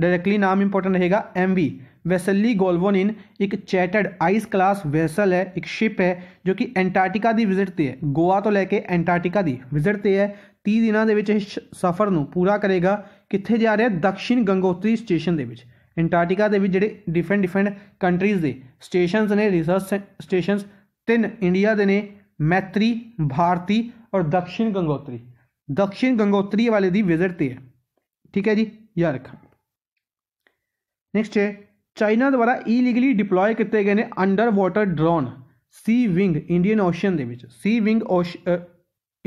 directly ਨਾਮ ਇੰਪੋਰਟੈਂਟ ਰਹੇਗਾ ਐਮ ਵੀ ਵੈਸਲੀ ਗੋਲਵੋਨਿਨ ਇੱਕ ਚੈਟਰਡ ਆਈਸ ਕਲਾਸ ਵੈਸਲ ਹੈ ਇੱਕ ਸ਼ਿਪ ਹੈ ਜੋ ਕਿ ਐਂਟਾਰਕਟਿਕਾ ਦੀ ਵਿਜ਼ਿਟ ਤੇ ਹੈ ਗੋਆ ਤੋਂ ਲੈ ਕੇ ਐਂਟਾਰਕਟਿਕਾ ਦੀ ਵਿਜ਼ਿਟ ਤੇ ਹੈ 30 ਦਿਨਾਂ ਦੇ ਵਿੱਚ ਇਸ ਸਫ਼ਰ ਨੂੰ ਪੂਰਾ ਕਰੇਗਾ ਕਿੱਥੇ ਜਾ ਰਿਹਾ ਦਕਸ਼ਿਨ ਗੰਗੋਤਰੀ ਸਟੇਸ਼ਨ ਦੇ ਵਿੱਚ ਐਂਟਾਰਕਟਿਕਾ ਦੇ ਵਿੱਚ ਜਿਹੜੇ ਡਿਫਰੈਂਟ ਡਿਫਰੈਂਟ ਕੰਟਰੀਜ਼ ਦੇ ਸਟੇਸ਼ਨਸ ਨੇ ਰਿਸਰਚ ਸਟੇਸ਼ਨਸ ਤਿੰਨ ਇੰਡੀਆ ਦੇ ਨੇ ਮੈਤਰੀ ਭਾਰਤੀ ਔਰ ਦਕਸ਼ਿਨ ਗੰਗੋਤਰੀ ਦਕਸ਼ਿਨ ਗੰਗੋਤਰੀ ਵਾਲੇ ਦੀ ਵਿਜ਼ਿਟ ਤੇ ਹੈ ਠੀਕ ਹੈ ਜੀ ਯਾਰ ਰੱਖਾਂ ਨੈਕਸਟ ਹੈ चाइना द्वारा ईलीगली डिप्लॉय किए गए हैं under water drone sea wing Indian Ocean के सी विंग ओश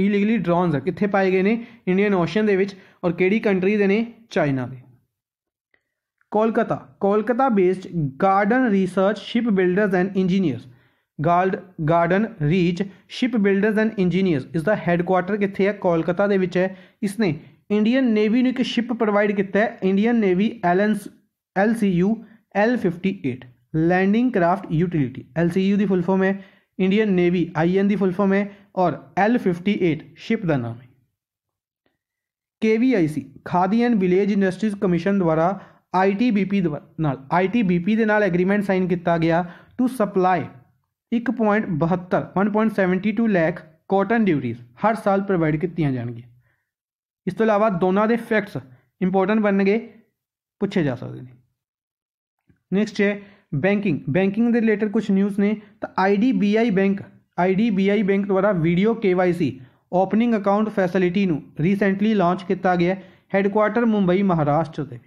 ईलीगली ड्रोनस कितने पाए गए हैं इंडियन ओशन के और किंट्रीज ने चाइना के Kolkata Kolkata based garden research ship builder and engineers guard garden reach ship builder and engineer इसका हैडकुआटर कितने है कोलकाता के इसने इंडियन नेवी ने एक शिप प्रोवाइड किया है Indian Navy L N L C U L fifty eight landing craft utility L C U की फुल फॉर्म है इंडियन नेवी आई एन की फुल फॉर्म है और एल फिफ्टी एट शिप का नाम है K V I C Khadi and village industries commission द्वारा I T B P I T B P के एग्रीमेंट साइन किया गया टू सप्लाई एक पॉइंट बहत्तर one point seventy two lakh cotton duties हर साल प्रोवाइड की जाएगी इस तो अलावा दोनों के फैक्ट्स इंपोर्टेंट बन गए पूछे जा सकते हैं नेक्स्ट है बैंकिंग बैंकिंग से रिलेटेड कुछ न्यूज़ ने तो I D B I bank I D B I bank द्वारा video K Y C opening account facility recently launch किया गया हेडक्वार्टर मुंबई महाराष्ट्र के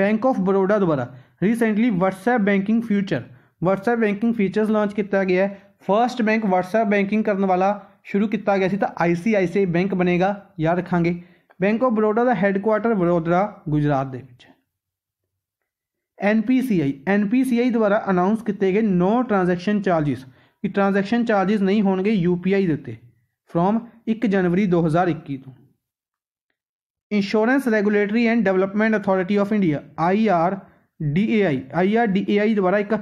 बैंक ऑफ बड़ौदा द्वारा recently WhatsApp banking future WhatsApp banking features launch किया गया है फर्स्ट बैंक वट्सएप बैंकिंग करने वाला शुरू किया गया आई सी आई सी आई बैंक बनेगा याद रखा बैंक ऑफ बड़ौदा का हेडक्वार्टर बड़ौदरा गुजरात के N P C I N P C I द्वारा अनाउंस किए गए नो ट्रांजैक्शन चार्जेस कि ट्रांजैक्शन चार्जेस नहीं होंगे यू पी आई देते फ्रॉम एक जनवरी दो हज़ार इक्की तो insurance regulatory and development authority of India I R D A I I R D A I द्वारा एक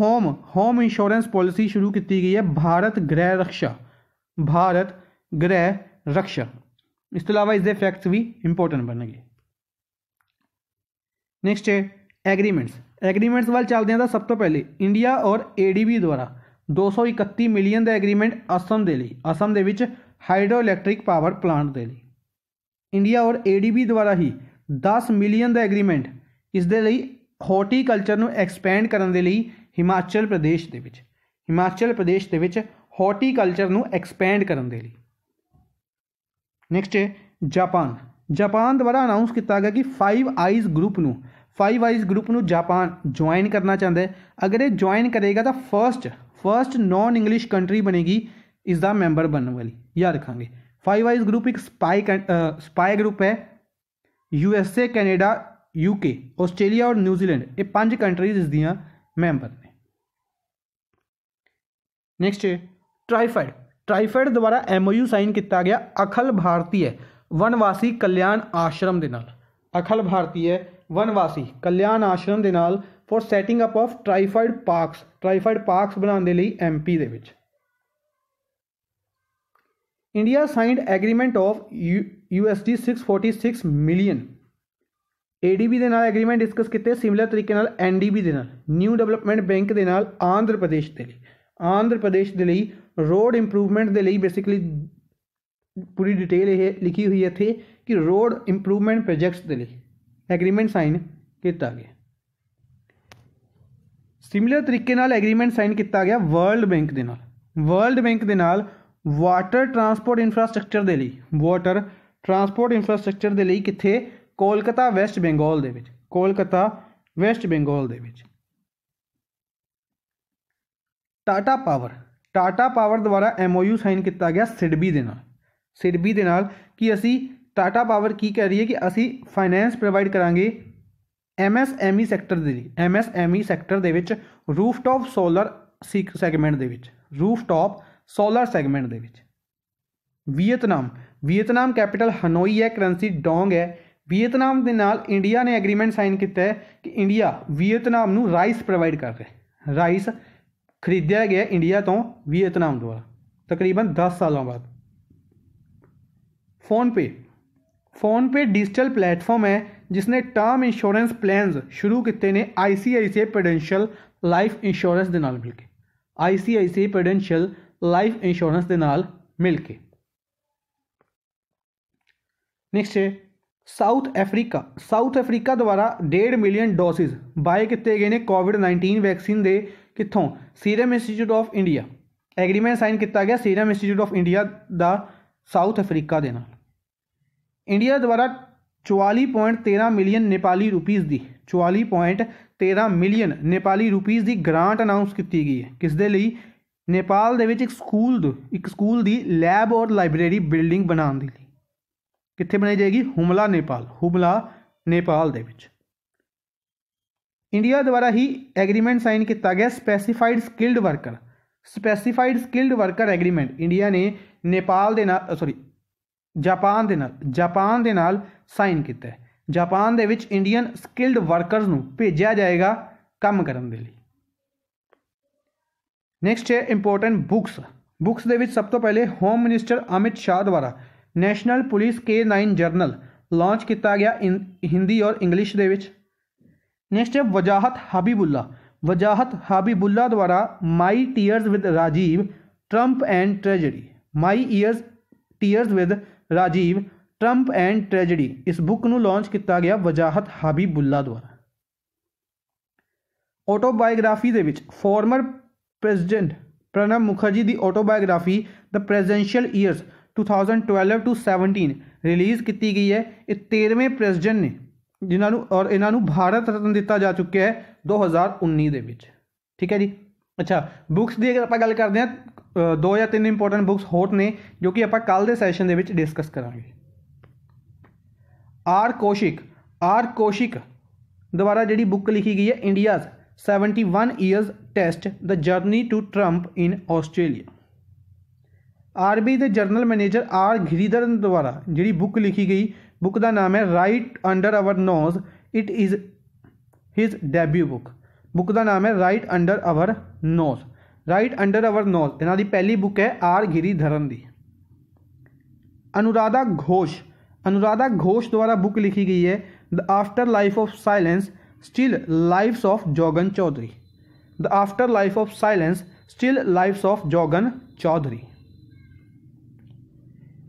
होम होम इंश्योरेंस पॉलिसी शुरू की गई है भारत गृह रक्षा भारत गृह रक्षा इसके अलावा इसके फैक्ट्स भी इंपॉर्टेंट बनेंगे नेक्स्ट है ਐਗਰੀਮੈਂਟਸ ਐਗਰੀਮੈਂਟਸ ਵੱਲ ਚੱਲਦੇ ਹਾਂ ਤਾਂ ਸਭ ਤੋਂ ਪਹਿਲੇ ਇੰਡੀਆ ਔਰ ਏਡੀਬੀ ਦੁਆਰਾ 231 ਮਿਲੀਅਨ ਦਾ ਐਗਰੀਮੈਂਟ ਅਸਮ ਦੇ ਲਈ ਅਸਮ ਦੇ ਵਿੱਚ ਹਾਈਡਰੋ ਇਲੈਕਟ੍ਰਿਕ ਪਾਵਰ ਪਲਾਂਟ ਦੇ ਲਈ ਇੰਡੀਆ ਔਰ ਏਡੀਬੀ ਦੁਆਰਾ ਹੀ 10 ਮਿਲੀਅਨ ਦਾ ਐਗਰੀਮੈਂਟ ਇਸ ਦੇ ਲਈ ਹਾਰਟੀਕਲਚਰ ਨੂੰ ਐਕਸਪੈਂਡ ਕਰਨ ਦੇ ਲਈ ਹਿਮਾਚਲ ਪ੍ਰਦੇਸ਼ ਦੇ ਵਿੱਚ ਹਿਮਾਚਲ ਪ੍ਰਦੇਸ਼ ਦੇ ਵਿੱਚ ਹਾਰਟੀਕਲਚਰ ਨੂੰ ਐਕਸਪੈਂਡ ਕਰਨ ਦੇ ਲਈ ਨੈਕਸਟ ਹੈ ਜਾਪਾਨ ਜਾਪਾਨ ਦੁਆਰਾ ਅਨਾਉਂਸ ਕੀਤਾ ਗਿਆ ਕਿ 5 ਆਈਜ਼ ਗਰੁੱਪ ਨੂੰ फाइव आइज ग्रुप में जापान ज्वाइन करना चाहता है अगर ये ज्वाइन करेगा तो first first non English country बनेगी इसका मैंबर ਮੈਂਬਰ वाली याद ਯਾਦ फाइव आइज ग्रुप एक स्पाई स्पाई ग्रुप है यूएसए कैनेडा यूके ऑस्ट्रेलिया और न्यूजीलैंड ये पांच कंट्रीज इस दिया मैंबर ने नेक्स्ट ट्राइफाइड ट्राइफाइड द्वारा एमओयू साइन किया गया अखल भारतीय वनवासी कल्याण आश्रम के नाल अखल भारतीय ਵਨਵਾਸੀ ਕਲਿਆਣ ਆਸ਼ਰਮ ਦੇ ਨਾਲ for setting up of TRIFED parks TRIFED parks ਬਣਾਉਣ ਦੇ ਲਈ ਐਮਪੀ ਦੇ ਵਿੱਚ India signed agreement of USD 646 million ADB ਦੇ ਨਾਲ ਐਗਰੀਮੈਂਟ ਡਿਸਕਸ ਕੀਤੇ ਸਿਮਿਲਰ ਤਰੀਕੇ ਨਾਲ ਐਨਡੀਬੀ ਦੇ ਨਾਲ ਨਿਊ ਡਿਵੈਲਪਮੈਂਟ ਬੈਂਕ ਦੇ ਨਾਲ ਆਂਧਰ ਪ੍ਰਦੇਸ਼ ਦੇ ਲਈ ਆਂਧਰ ਪ੍ਰਦੇਸ਼ ਦੇ ਲਈ ਰੋਡ ਇੰਪਰੂਵਮੈਂਟ ਦੇ ਲਈ ਬੇਸਿਕਲੀ ਪੂਰੀ ਡਿਟੇਲ ਇਹ ਲਿਖੀ ਹੋਈ ਹੈ ਇੱਥੇ ਕਿ ਰੋਡ ਇੰਪਰੂਵਮੈਂਟ ਪ੍ਰੋਜੈਕਟਸ ਦੇ ਲਈ ਐਗਰੀਮੈਂਟ ਸਾਈਨ ਕੀਤਾ ਗਿਆ ਸਿਮਿਲਰ ਤਰੀਕੇ ਨਾਲ ਐਗਰੀਮੈਂਟ ਸਾਈਨ ਕੀਤਾ ਗਿਆ ਵਰਲਡ ਬੈਂਕ ਦੇ ਨਾਲ ਵਰਲਡ ਬੈਂਕ ਦੇ ਨਾਲ ਵਾਟਰ ਟਰਾਂਸਪੋਰਟ ਇਨਫਰਾਸਟ੍ਰਕਚਰ ਦੇ ਲਈ ਵਾਟਰ ਟਰਾਂਸਪੋਰਟ ਇਨਫਰਾਸਟ੍ਰਕਚਰ ਦੇ ਲਈ ਕਿੱਥੇ ਕੋਲਕਾਤਾ ਵੈਸਟ ਬੰਗਾਲ ਦੇ ਵਿੱਚ ਕੋਲਕਾਤਾ ਵੈਸਟ ਬੰਗਾਲ ਦੇ ਵਿੱਚ ਟਾਟਾ ਪਾਵਰ ਟਾਟਾ ਪਾਵਰ ਦੁਆਰਾ ਐਮਓਯੂ ਸਾਈਨ ਕੀਤਾ ਗਿਆ ਸਿਡਬੀ ਦੇ ਨਾਲ ਸਿਡਬੀ ਦੇ ਨਾਲ ਕਿ ਅਸੀਂ ਟਾਟਾ ਪਾਵਰ ਕੀ ਕਹਿ ਰਹੀ ਹੈ ਕਿ ਅਸੀਂ ਫਾਈਨੈਂਸ ਪ੍ਰੋਵਾਈਡ ਕਰਾਂਗੇ MSME ਸੈਕਟਰ ਦੇ ਲਈ MSME ਸੈਕਟਰ ਦੇ ਵਿੱਚ ਰੂਫਟੌਪ ਸੋਲਰ ਸੈਗਮੈਂਟ ਦੇ ਵਿੱਚ ਰੂਫਟੌਪ ਸੋਲਰ ਸੈਗਮੈਂਟ ਦੇ ਵਿੱਚ ਵੀਅਤਨਾਮ ਵੀਅਤਨਾਮ ਕੈਪੀਟਲ ਹਨੋਈ ਹੈ ਕਰੰਸੀ ਡੋਂਗ ਹੈ ਵੀਅਤਨਾਮ ਦੇ ਨਾਲ ਇੰਡੀਆ ਨੇ ਐਗਰੀਮੈਂਟ ਸਾਈਨ ਕੀਤਾ ਹੈ ਕਿ ਇੰਡੀਆ ਵੀਅਤਨਾਮ ਨੂੰ ਰਾਈਸ ਪ੍ਰੋਵਾਈਡ ਕਰ ਰਿਹਾ ਰਾਈਸ ਖਰੀਦਿਆ ਗਿਆ ਇੰਡੀਆ ਤੋਂ ਵੀਅਤਨਾਮ ਦੁਆਰਾ ਤਕਰੀਬਨ 10 ਸਾਲਾਂ ਬਾਅਦ PhonePe PhonePe digital platform है जिसने टर्म इंश्योरेंस प्लान शुरू किए ने आई सी आई सी आई लाइफ इंश्योरेंस के नाल मिलकर आई सी आई सी आई लाइफ इंश्योरेंस के नाल मिलकर नैक्सट है साउथ अफ्रीका साउथ अफ्रीका द्वारा डेढ़ मिलियन डोसिज बाय किए गए हैं कोविड नाइनटीन वैक्सीन के कितों Serum Institute of India agreement sign किया गया सीरम इंस्टीट्यूट ऑफ इंडिया का साउथ अफ्रीका के ਇੰਡੀਆ ਦੁਆਰਾ 44.13 ਮਿਲੀਅਨ ਨੇਪਾਲੀ ਰੁਪੀਸ ਦੀ 44.13 ਮਿਲੀਅਨ ਨੇਪਾਲੀ ਰੁਪੀਸ ਦੀ ਗ੍ਰਾਂਟ ਅਨਾਉਂਸ ਕੀਤੀ ਗਈ ਹੈ ਕਿਸ ਦੇ ਲਈ ਨੇਪਾਲ ਦੇ ਵਿੱਚ ਇੱਕ ਸਕੂਲ ਇੱਕ ਸਕੂਲ ਦੀ ਲੈਬ ਔਰ ਲਾਇਬ੍ਰੇਰੀ ਬਿਲਡਿੰਗ ਬਣਾਉਣ ਦੇ ਲਈ ਕਿੱਥੇ ਬਣਾਈ ਜਾਏਗੀ ਹੁਮਲਾ ਨੇਪਾਲ ਹੁਮਲਾ ਨੇਪਾਲ ਦੇ ਵਿੱਚ ਇੰਡੀਆ ਦੁਆਰਾ ਹੀ ਐਗਰੀਮੈਂਟ ਸਾਈਨ ਕੀਤਾ ਗਿਆ specified skilled worker specified skilled worker agreement India ਨੇ ਨੇਪਾਲ ਦੇ ਨਾਲ ਸੌਰੀ ਜਾਪਾਨ ਦੇ ਨਾਲ ਜਾਪਾਨ ਦੇ ਨਾਲ ਸਾਈਨ ਕੀਤਾ ਹੈ ਜਾਪਾਨ ਦੇ ਵਿੱਚ ਇੰਡੀਅਨ ਸਕਿਲਡ ਵਰਕਰਸ ਨੂੰ ਭੇਜਿਆ ਜਾਏਗਾ ਕੰਮ ਕਰਨ ਦੇ ਲਈ ਨੈਕਸਟ ਹੈ ਇੰਪੋਰਟੈਂਟ ਬੁੱਕਸ ਬੁੱਕਸ ਦੇ ਵਿੱਚ ਸਭ ਤੋਂ ਪਹਿਲੇ ਹੋਮ ਮਿਨਿਸਟਰ ਅਮਿਤ ਸ਼ਾਹ ਦੁਆਰਾ national police K9 general launch ਕੀਤਾ ਗਿਆ ਹਿੰਦੀ ਔਰ ਇੰਗਲਿਸ਼ ਦੇ ਵਿੱਚ ਨੈਕਸਟ ਹੈ ਵਜਾਹਤ ਹਬੀਬੁੱਲਾ ਵਜਾਹਤ ਹਬੀਬੁੱਲਾ ਦੁਆਰਾ my tears with Rajiv triumph and tragedy my years tears with Rajiv triumph and tragedy ਇਸ ਬੁੱਕ ਨੂੰ ਲਾਂਚ ਕੀਤਾ ਗਿਆ ਵਜਾਹਤ ਹਾਬੀਬੁੱਲਾ ਦੁਆਰਾ ਆਟੋਬਾਇਓਗ੍ਰਾਫੀ ਦੇ ਵਿੱਚ ਫਾਰਮਰ ਪ੍ਰੈਜ਼ੀਡੈਂਟ ਪ੍ਰਣਬ ਮੁਖਰਜੀ ਦੀ autobiography the presidential years 2012 to 17 release ਕੀਤੀ ਗਈ ਹੈ ਇਹ 13ਵੇਂ ਪ੍ਰੈਜ਼ੀਡੈਂਟ ਨੇ ਜਿਨ੍ਹਾਂ ਨੂੰ ਔਰ ਇਹਨਾਂ ਨੂੰ ਭਾਰਤ ਰਤਨ ਦਿੱਤਾ ਜਾ ਚੁੱਕਿਆ ਹੈ 2019 ਦੇ ਵਿੱਚ ਠੀਕ ਹੈ ਜੀ ਅੱਛਾ ਬੁੱਕਸ ਦੀ ਅਗਰ ਆਪਾਂ ਗੱਲ ਕਰਦੇ ਹਾਂ ਦੋ ਜਾਂ ਤਿੰਨ ਇੰਪੋਰਟੈਂਟ ਬੁੱਕਸ ਹੋਰ ਨੇ ਜੋ ਕਿ ਆਪਾਂ ਕੱਲ ਦੇ ਸੈਸ਼ਨ ਦੇ ਵਿੱਚ ਡਿਸਕਸ ਕਰਾਂਗੇ ਆਰ ਕੋਸ਼ਿਕ ਆਰ ਕੋਸ਼ਿਕ ਦੁਆਰਾ ਜਿਹੜੀ ਬੁੱਕ ਲਿਖੀ ਗਈ ਹੈ India's 71 years test the journey to 트럼ਪ ਇਨ ਆਸਟ੍ਰੇਲੀਆ ਆਰਬੀ ਦੇ ਜਨਰਲ ਮੈਨੇਜਰ ਆਰ ਘਿਰੀਦਰ ਦੁਆਰਾ ਜਿਹੜੀ ਬੁੱਕ ਲਿਖੀ ਗਈ ਬੁੱਕ ਦਾ ਨਾਮ ਹੈ right under our nose it is his debut book book ਦਾ ਨਾਮ ਹੈ right under our nose right under our nose इन्हों की पहली बुक है आर गिरी गिरीधरन की अनुराधा घोष अनुराधा घोष द्वारा बुक लिखी गई है the afterlife of silence still life of Jogan Chaudhary the afterlife of silence still life of Jogan Chaudhary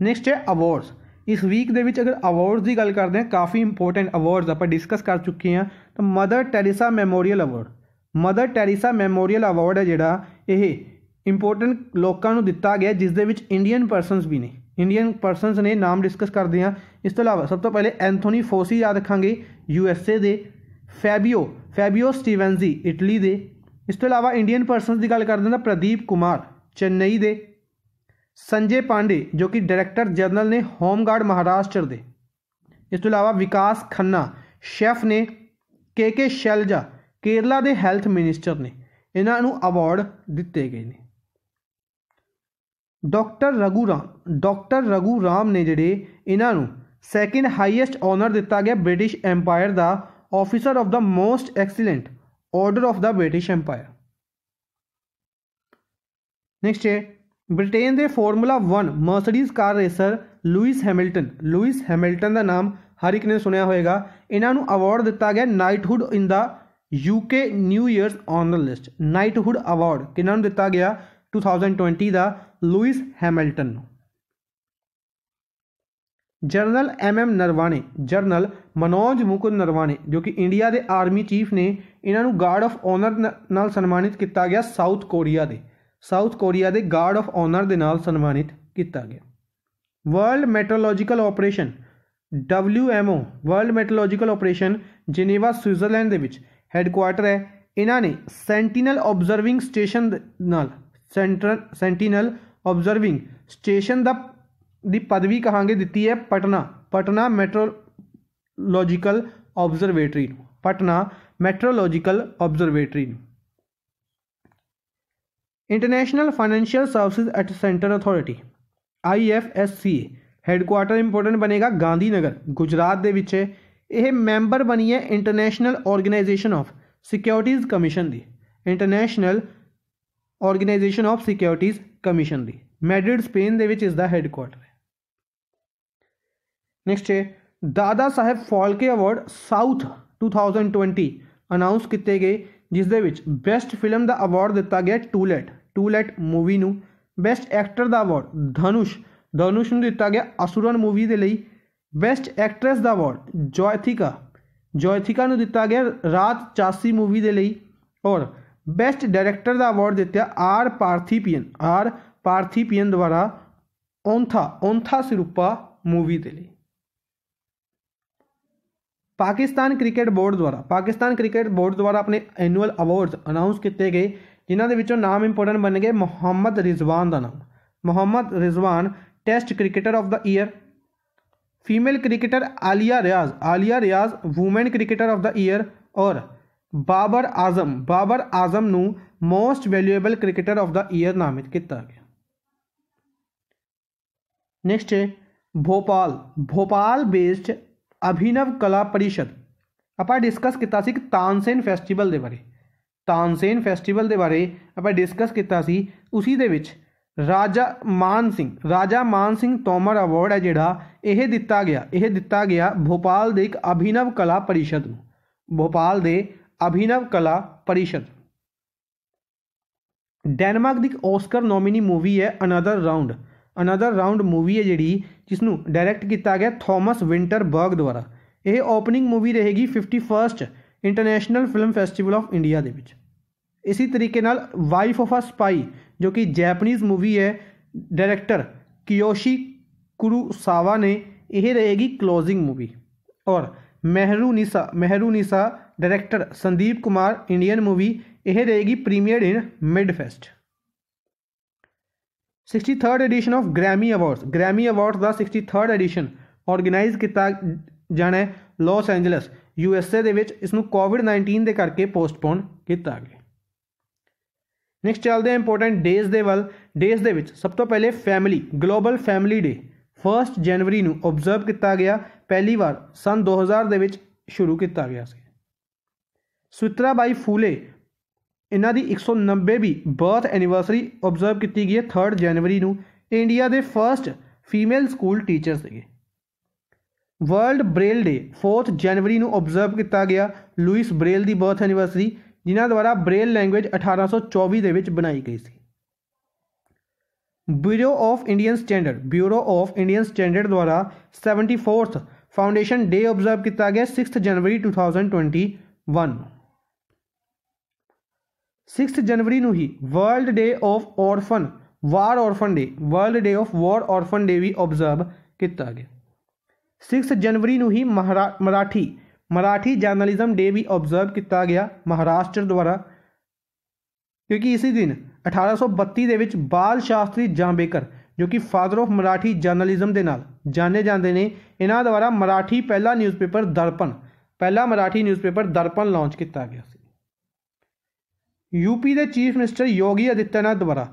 next है अवार्ड्स इस वीक के अगर अवार्ड्स की गल करते हैं काफ़ी इंपोर्टेंट अवार्ड्स आप डिस्कस कर चुके हैं तो Mother Teresa memorial award Mother Teresa memorial award है जोड़ा ਇਹ ਇੰਪੋਰਟੈਂਟ ਲੋਕਾਂ ਨੂੰ ਦਿੱਤਾ ਗਿਆ ਜਿਸ ਦੇ ਵਿੱਚ ਇੰਡੀਅਨ ਪਰਸਨਸ ਵੀ ਨੇ ਇੰਡੀਅਨ ਪਰਸਨਸ ਨੇ ਨਾਮ ਡਿਸਕਸ ਕਰਦੇ ਆ ਇਸ ਤੋਂ ਇਲਾਵਾ ਸਭ ਤੋਂ ਪਹਿਲੇ ਐਂਥੋਨੀ ਫੋਸੀ ਯਾਦ ਰੱਖਾਂਗੇ ਯੂ ਐਸ ਏ ਦੇ ਫੈਬੀਓ ਫੈਬੀਓ ਸਟੀਵਨਜ਼ੀ ਇਟਲੀ ਦੇ ਇਸ ਤੋਂ ਇਲਾਵਾ ਇੰਡੀਅਨ ਪਰਸਨਸ ਦੀ ਗੱਲ ਕਰਦੇ ਹਾਂ ਪ੍ਰਦੀਪ ਕੁਮਾਰ ਚੇਨਈ ਦੇ ਸੰਜੇ ਪਾਂਡੇ ਜੋ ਕਿ ਡਾਇਰੈਕਟਰ ਜਨਰਲ ਨੇ ਹੋਮ ਗਾਰਡ ਮਹਾਰਾਸ਼ਟਰ ਦੇ ਇਸ ਤੋਂ ਇਲਾਵਾ ਵਿਕਾਸ ਖੰਨਾ ਸ਼ੈਫ ਨੇ ਕੇ ਕੇ ਸ਼ੈਲਜਾ ਕੇਰਲਾ ਦੇ ਹੈਲਥ ਮਿਨਿਸਟਰ ਨੇ ਇਹਨਾਂ ਨੂੰ ਅਵਾਰਡ ਦਿੱਤੇ ਗਏ ਨੇ ਡਾਕਟਰ ਰਗੂ ਰਾਮ ਡਾਕਟਰ ਰਗੂ ਰਾਮ ਨੇ ਜਿਹੜੇ ਇਹਨਾਂ ਨੂੰ ਸੈਕਿੰਡ ਹਾਈਐਸਟ ਆਨਰ ਦਿੱਤਾ ਗਿਆ ਬ੍ਰਿਟਿਸ਼ ਐਮਪਾਇਰ ਦਾ officer of the most excellent order of the British Empire next ਹੈ ਬ੍ਰਿਟੇਨ ਦੇ formula 1 Mercedes car racer Lewis Hamilton Lewis Hamilton ਦਾ ਨਾਮ ਹਰ ਇੱਕ ਨੇ ਸੁਣਿਆ ਹੋਵੇਗਾ ਇਹਨਾਂ ਨੂੰ ਅਵਾਰਡ ਦਿੱਤਾ ਗਿਆ knighthood in the UK new years on the list knighthood award ਕਿਹਨਾਂ ਨੂੰ ਦਿੱਤਾ ਗਿਆ 2020 ਦਾ ਲੂਇਸ ਹੈਮਿਲਟਨ ਨੂੰ general M M Naravane general Manoj Mukund Naravane ਜੋ ਕਿ ਇੰਡੀਆ ਦੇ ਆਰਮੀ ਚੀਫ ਨੇ ਇਹਨਾਂ ਨੂੰ ਗਾਰਡ ਆਫ ਆਨਰ ਨਾਲ ਸਨਮਾਨਿਤ ਕੀਤਾ ਗਿਆ ਸਾਊਥ ਕੋਰੀਆ ਦੇ ਸਾਊਥ ਕੋਰੀਆ ਦੇ ਗਾਰਡ ਆਫ ਆਨਰ ਦੇ ਨਾਲ ਸਨਮਾਨਿਤ ਕੀਤਾ ਗਿਆ world meteorological operation WMO world meteorological operation Geneva Switzerland ਦੇ ਵਿੱਚ हैडकुआटर है इन्होंने सेंटिनल ऑबजरविंग स्टेशन नल सेंट्रल सेंटिनल ऑबजरविंग स्टेशन द दी पदवी कहे दिती है Patna Patna meteorological observatory Patna meteorological observatory international financial services at centre authority I F S C headquarter important बनेगा गांधीनगर गुजरात के ਇਹ ਮੈਂਬਰ ਬਣੀ ਹੈ international organisation of securities commission ਦੀ international organisation of securities commission ਦੀ ਮੈਡ੍ਰਿਡ ਸਪੇਨ ਦੇ ਵਿੱਚ ਇਸ ਦਾ ਹੈੱਡਕੁਆਰਟਰ ਹੈ ਨੈਕਸਟ ਹੈ Dada Saheb Phalke award south 2020 announce ਕੀਤੇ ਗਏ ਜਿਸ ਦੇ ਵਿੱਚ ਬੈਸਟ ਫਿਲਮ ਦਾ ਅਵਾਰਡ ਦਿੱਤਾ ਗਿਆ ਟੂ ਟੂਲੈਟ ਮੂਵੀ ਨੂੰ ਬੈਸਟ ਐਕਟਰ ਦਾ ਅਵਾਰਡ ਧਨੁਸ਼ ਧਨੁਸ਼ ਨੂੰ ਦਿੱਤਾ ਗਿਆ ਅਸੁਰਨ ਮੂਵੀ ਦੇ ਲਈ ਬੈਸਟ ਐਕਟਰੈਸ ਦਾ ਅਵਾਰਡ ਜੋਇਥਿਕਾ ਜੋਇਥਿਕਾ ਨੂੰ ਦਿੱਤਾ ਗਿਆ ਰਾਤ ਚਾਸੀ ਮੂਵੀ ਦੇ ਲਈ ਔਰ ਬੈਸਟ ਡਾਇਰੈਕਟਰ ਦਾ ਅਵਾਰਡ ਦਿੱਤਾ ਆਰ ਪਾਰਥੀਪੀਅਨ ਆਰ ਪਾਰਥੀਪੀਅਨ ਦੁਆਰਾ ਓਨਥਾ ਓਨਥਾ ਸਿਰੂਪਾ ਮੂਵੀ ਦੇ ਲਈ ਪਾਕਿਸਤਾਨ ਕ੍ਰਿਕਟ ਬੋਰਡ ਦੁਆਰਾ ਪਾਕਿਸਤਾਨ ਕ੍ਰਿਕਟ ਬੋਰਡ ਦੁਆਰਾ ਆਪਣੇ ਐਨੂਅਲ ਅਵਾਰਡਸ ਅਨਾਉਂਸ ਕੀਤੇ ਗਏ ਜਿਨ੍ਹਾਂ ਦੇ ਵਿੱਚੋਂ ਨਾਮ ਇੰਪੋਰਟੈਂਟ ਬਣ ਗਏ ਮੁਹੰਮਦ ਰਿਜ਼ਵਾਨ ਦਾ ਨਾਮ Muhammad Rizwan test cricketer of the year female cricketer Aliya Riaz Aliya Riaz woman cricketer of the year ਔਰ ਬਾਬਰ ਆਜ਼ਮ ਬਾਬਰ ਆਜ਼ਮ ਨੂੰ most valuable cricketer of the year ਨਾਮਿਤ ਕੀਤਾ ਗਿਆ ਨੈਕਸਟ ਹੈ ਭੋਪਾਲ ਭੋਪਾਲ ਬੇਸਡ ਅਭਿਨਵ ਕਲਾ ਪਰਿਸ਼ਦ ਆਪਾਂ ਡਿਸਕਸ ਕੀਤਾ ਸੀ ਕਿ ਤਾਨਸੇਨ ਫੈਸਟੀਵਲ ਦੇ ਬਾਰੇ ਤਾਨਸੇਨ ਫੈਸਟੀਵਲ ਦੇ ਬਾਰੇ ਆਪਾਂ ਡਿਸਕਸ ਕੀਤਾ ਸੀ ਉਸੇ ਦੇ ਵਿੱਚ ਰਾਜਾ ਮਾਨ ਸਿੰਘ ਰਾਜਾ ਮਾਨ ਸਿੰਘ ਤੋਮਰ ਅਵਾਰਡ ਹੈ ਜਿਹੜਾ ਇਹ ਦਿੱਤਾ ਗਿਆ ਇਹ ਦਿੱਤਾ ਗਿਆ ਭੋਪਾਲ ਦੇ ਇੱਕ ਅਭਿਨਵ ਕਲਾ ਪਰਿਸ਼ਦ ਨੂੰ ਭੋਪਾਲ ਦੇ ਅਭਿਨਵ ਕਲਾ ਪਰਿਸ਼ਦ ਡੈਨਮਾਰਕ ਦੀ ਓਸਕਰ ਨੋਮੀਨੀ ਮੂਵੀ ਹੈ another round another round movie ਹੈ ਜਿਹੜੀ ਜਿਸ ਨੂੰ ਡਾਇਰੈਕਟ ਕੀਤਾ ਗਿਆ ਥਾਮਸ ਵਿੰਟਰਬਰਗ ਦੁਆਰਾ ਇਹ ਓਪਨਿੰਗ ਮੂਵੀ ਰਹੇਗੀ 51st international film festival of India ਦੇ ਵਿੱਚ ਇਸੇ ਤਰੀਕੇ ਨਾਲ ਵਾਈਫ ਆਫ ਅ ਸਪਾਈ ਜੋ ਕਿ ਜੈਪਨੀਜ਼ ਮੂਵੀ ਹੈ ਡਾਇਰੈਕਟਰ ਕਿਯੋਸ਼ੀ कुरुसावा ने यह रहेगी क्लोजिंग मूवी और Mehrunisa Mehrunisa director Sandeep Kumar Indian movie यह रहेगी premiere in mid fest sixty third edition of Grammy awards Grammy awards ਦਾ 63rd ਐਡੀਸ਼ਨ ਆਰਗੇਨਾਈਜ਼ ਕੀਤਾ ਜਾਣਾ ਹੈ Los Angeles U S A ਦੇ ਵਿੱਚ ਇਸ ਨੂੰ ਕੋਵਿਡ-19 ਦੇ ਕਰਕੇ ਪੋਸਟਪੋਨ ਕੀਤਾ ਗਿਆ ਨੈਕਸਟ ਚੱਲਦੇ ਹਾਂ ਇੰਪੋਰਟੈਂਟ ਡੇਜ਼ ਦੇ ਵੱਲ ਡੇਜ਼ ਦੇ ਵਿੱਚ ਸਭ ਤੋਂ ਪਹਿਲੇ ਫੈਮਿਲੀ ਗਲੋਬਲ ਫੈਮਿਲੀ ਡੇ 1 ਜਨਵਰੀ ਨੂੰ ਆਬਜ਼ਰਵ ਕੀਤਾ ਗਿਆ ਪਹਿਲੀ ਵਾਰ ਸਨ 2000 ਦੇ ਵਿੱਚ ਸ਼ੁਰੂ ਕੀਤਾ ਗਿਆ ਸੀ ਬਾਈ ਫੂਲੇ ਇਹਨਾਂ ਦੀ 190ਵੀਂ ਬਰਥ ਐਨੀਵਰਸਰੀ ਆਬਜ਼ਰਵ ਕੀਤੀ ਗਈ ਹੈ 3 ਜਨਵਰੀ ਨੂੰ ਇੰਡੀਆ ਦੇ ਫਰਸਟ ਫੀਮੇਲ ਸਕੂਲ ਟੀਚਰ ਸੀਗੇ ਵਰਲਡ ਬ੍ਰੇਲ ਡੇ 4 ਜਨਵਰੀ ਨੂੰ ਆਬਜ਼ਰਵ ਕੀਤਾ ਗਿਆ ਲੂਇਸ ਬ੍ਰੇਲ ਦੀ ਬਰਥ ਐਨੀਵਰਸਰੀ ਜਿਨ੍ਹਾਂ ਦੁਆਰਾ ਬ੍ਰੇਲ ਲੈਂਗੁਏਜ 1824 ਦੇ ਵਿੱਚ ਬਣਾਈ ਗਈ ਸੀ bureau of Indian standard bureau of Indian standard द्वारा seventy fourth foundation day observe किया गया six January two thousand twenty one six January he world day of orphan war orphan day world day of war orphan day भी observe किया गया six January ही Marathi Marathi journalism day भी observe किया गया महाराष्ट्र द्वारा ਕਿਉਂਕਿ ਇਸੇ ਦਿਨ 1832 ਦੇ ਵਿੱਚ ਬਾਲ ਸ਼ਾਸਤਰੀ ਜਾਂਬੇਕਰ ਜੋ ਕਿ ਫਾਦਰ ਆਫ ਮਰਾਠੀ ਜਰਨਲਿਜ਼ਮ ਦੇ ਨਾਲ ਜਾਣੇ ਜਾਂਦੇ ਨੇ ਇਹਨਾਂ ਦੁਆਰਾ ਮਰਾਠੀ ਪਹਿਲਾ ਨਿਊਜ਼ਪੇਪਰ ਦਰਪਣ ਪਹਿਲਾ ਮਰਾਠੀ ਨਿਊਜ਼ਪੇਪਰ ਦਰਪਣ ਲਾਂਚ ਕੀਤਾ ਗਿਆ ਸੀ ਯੂਪੀ ਦੇ ਚੀਫ ਮਿਨਿਸਟਰ ਯੋਗੀ ਅਦਿੱਤਿਆਨਾਥ ਦੁਆਰਾ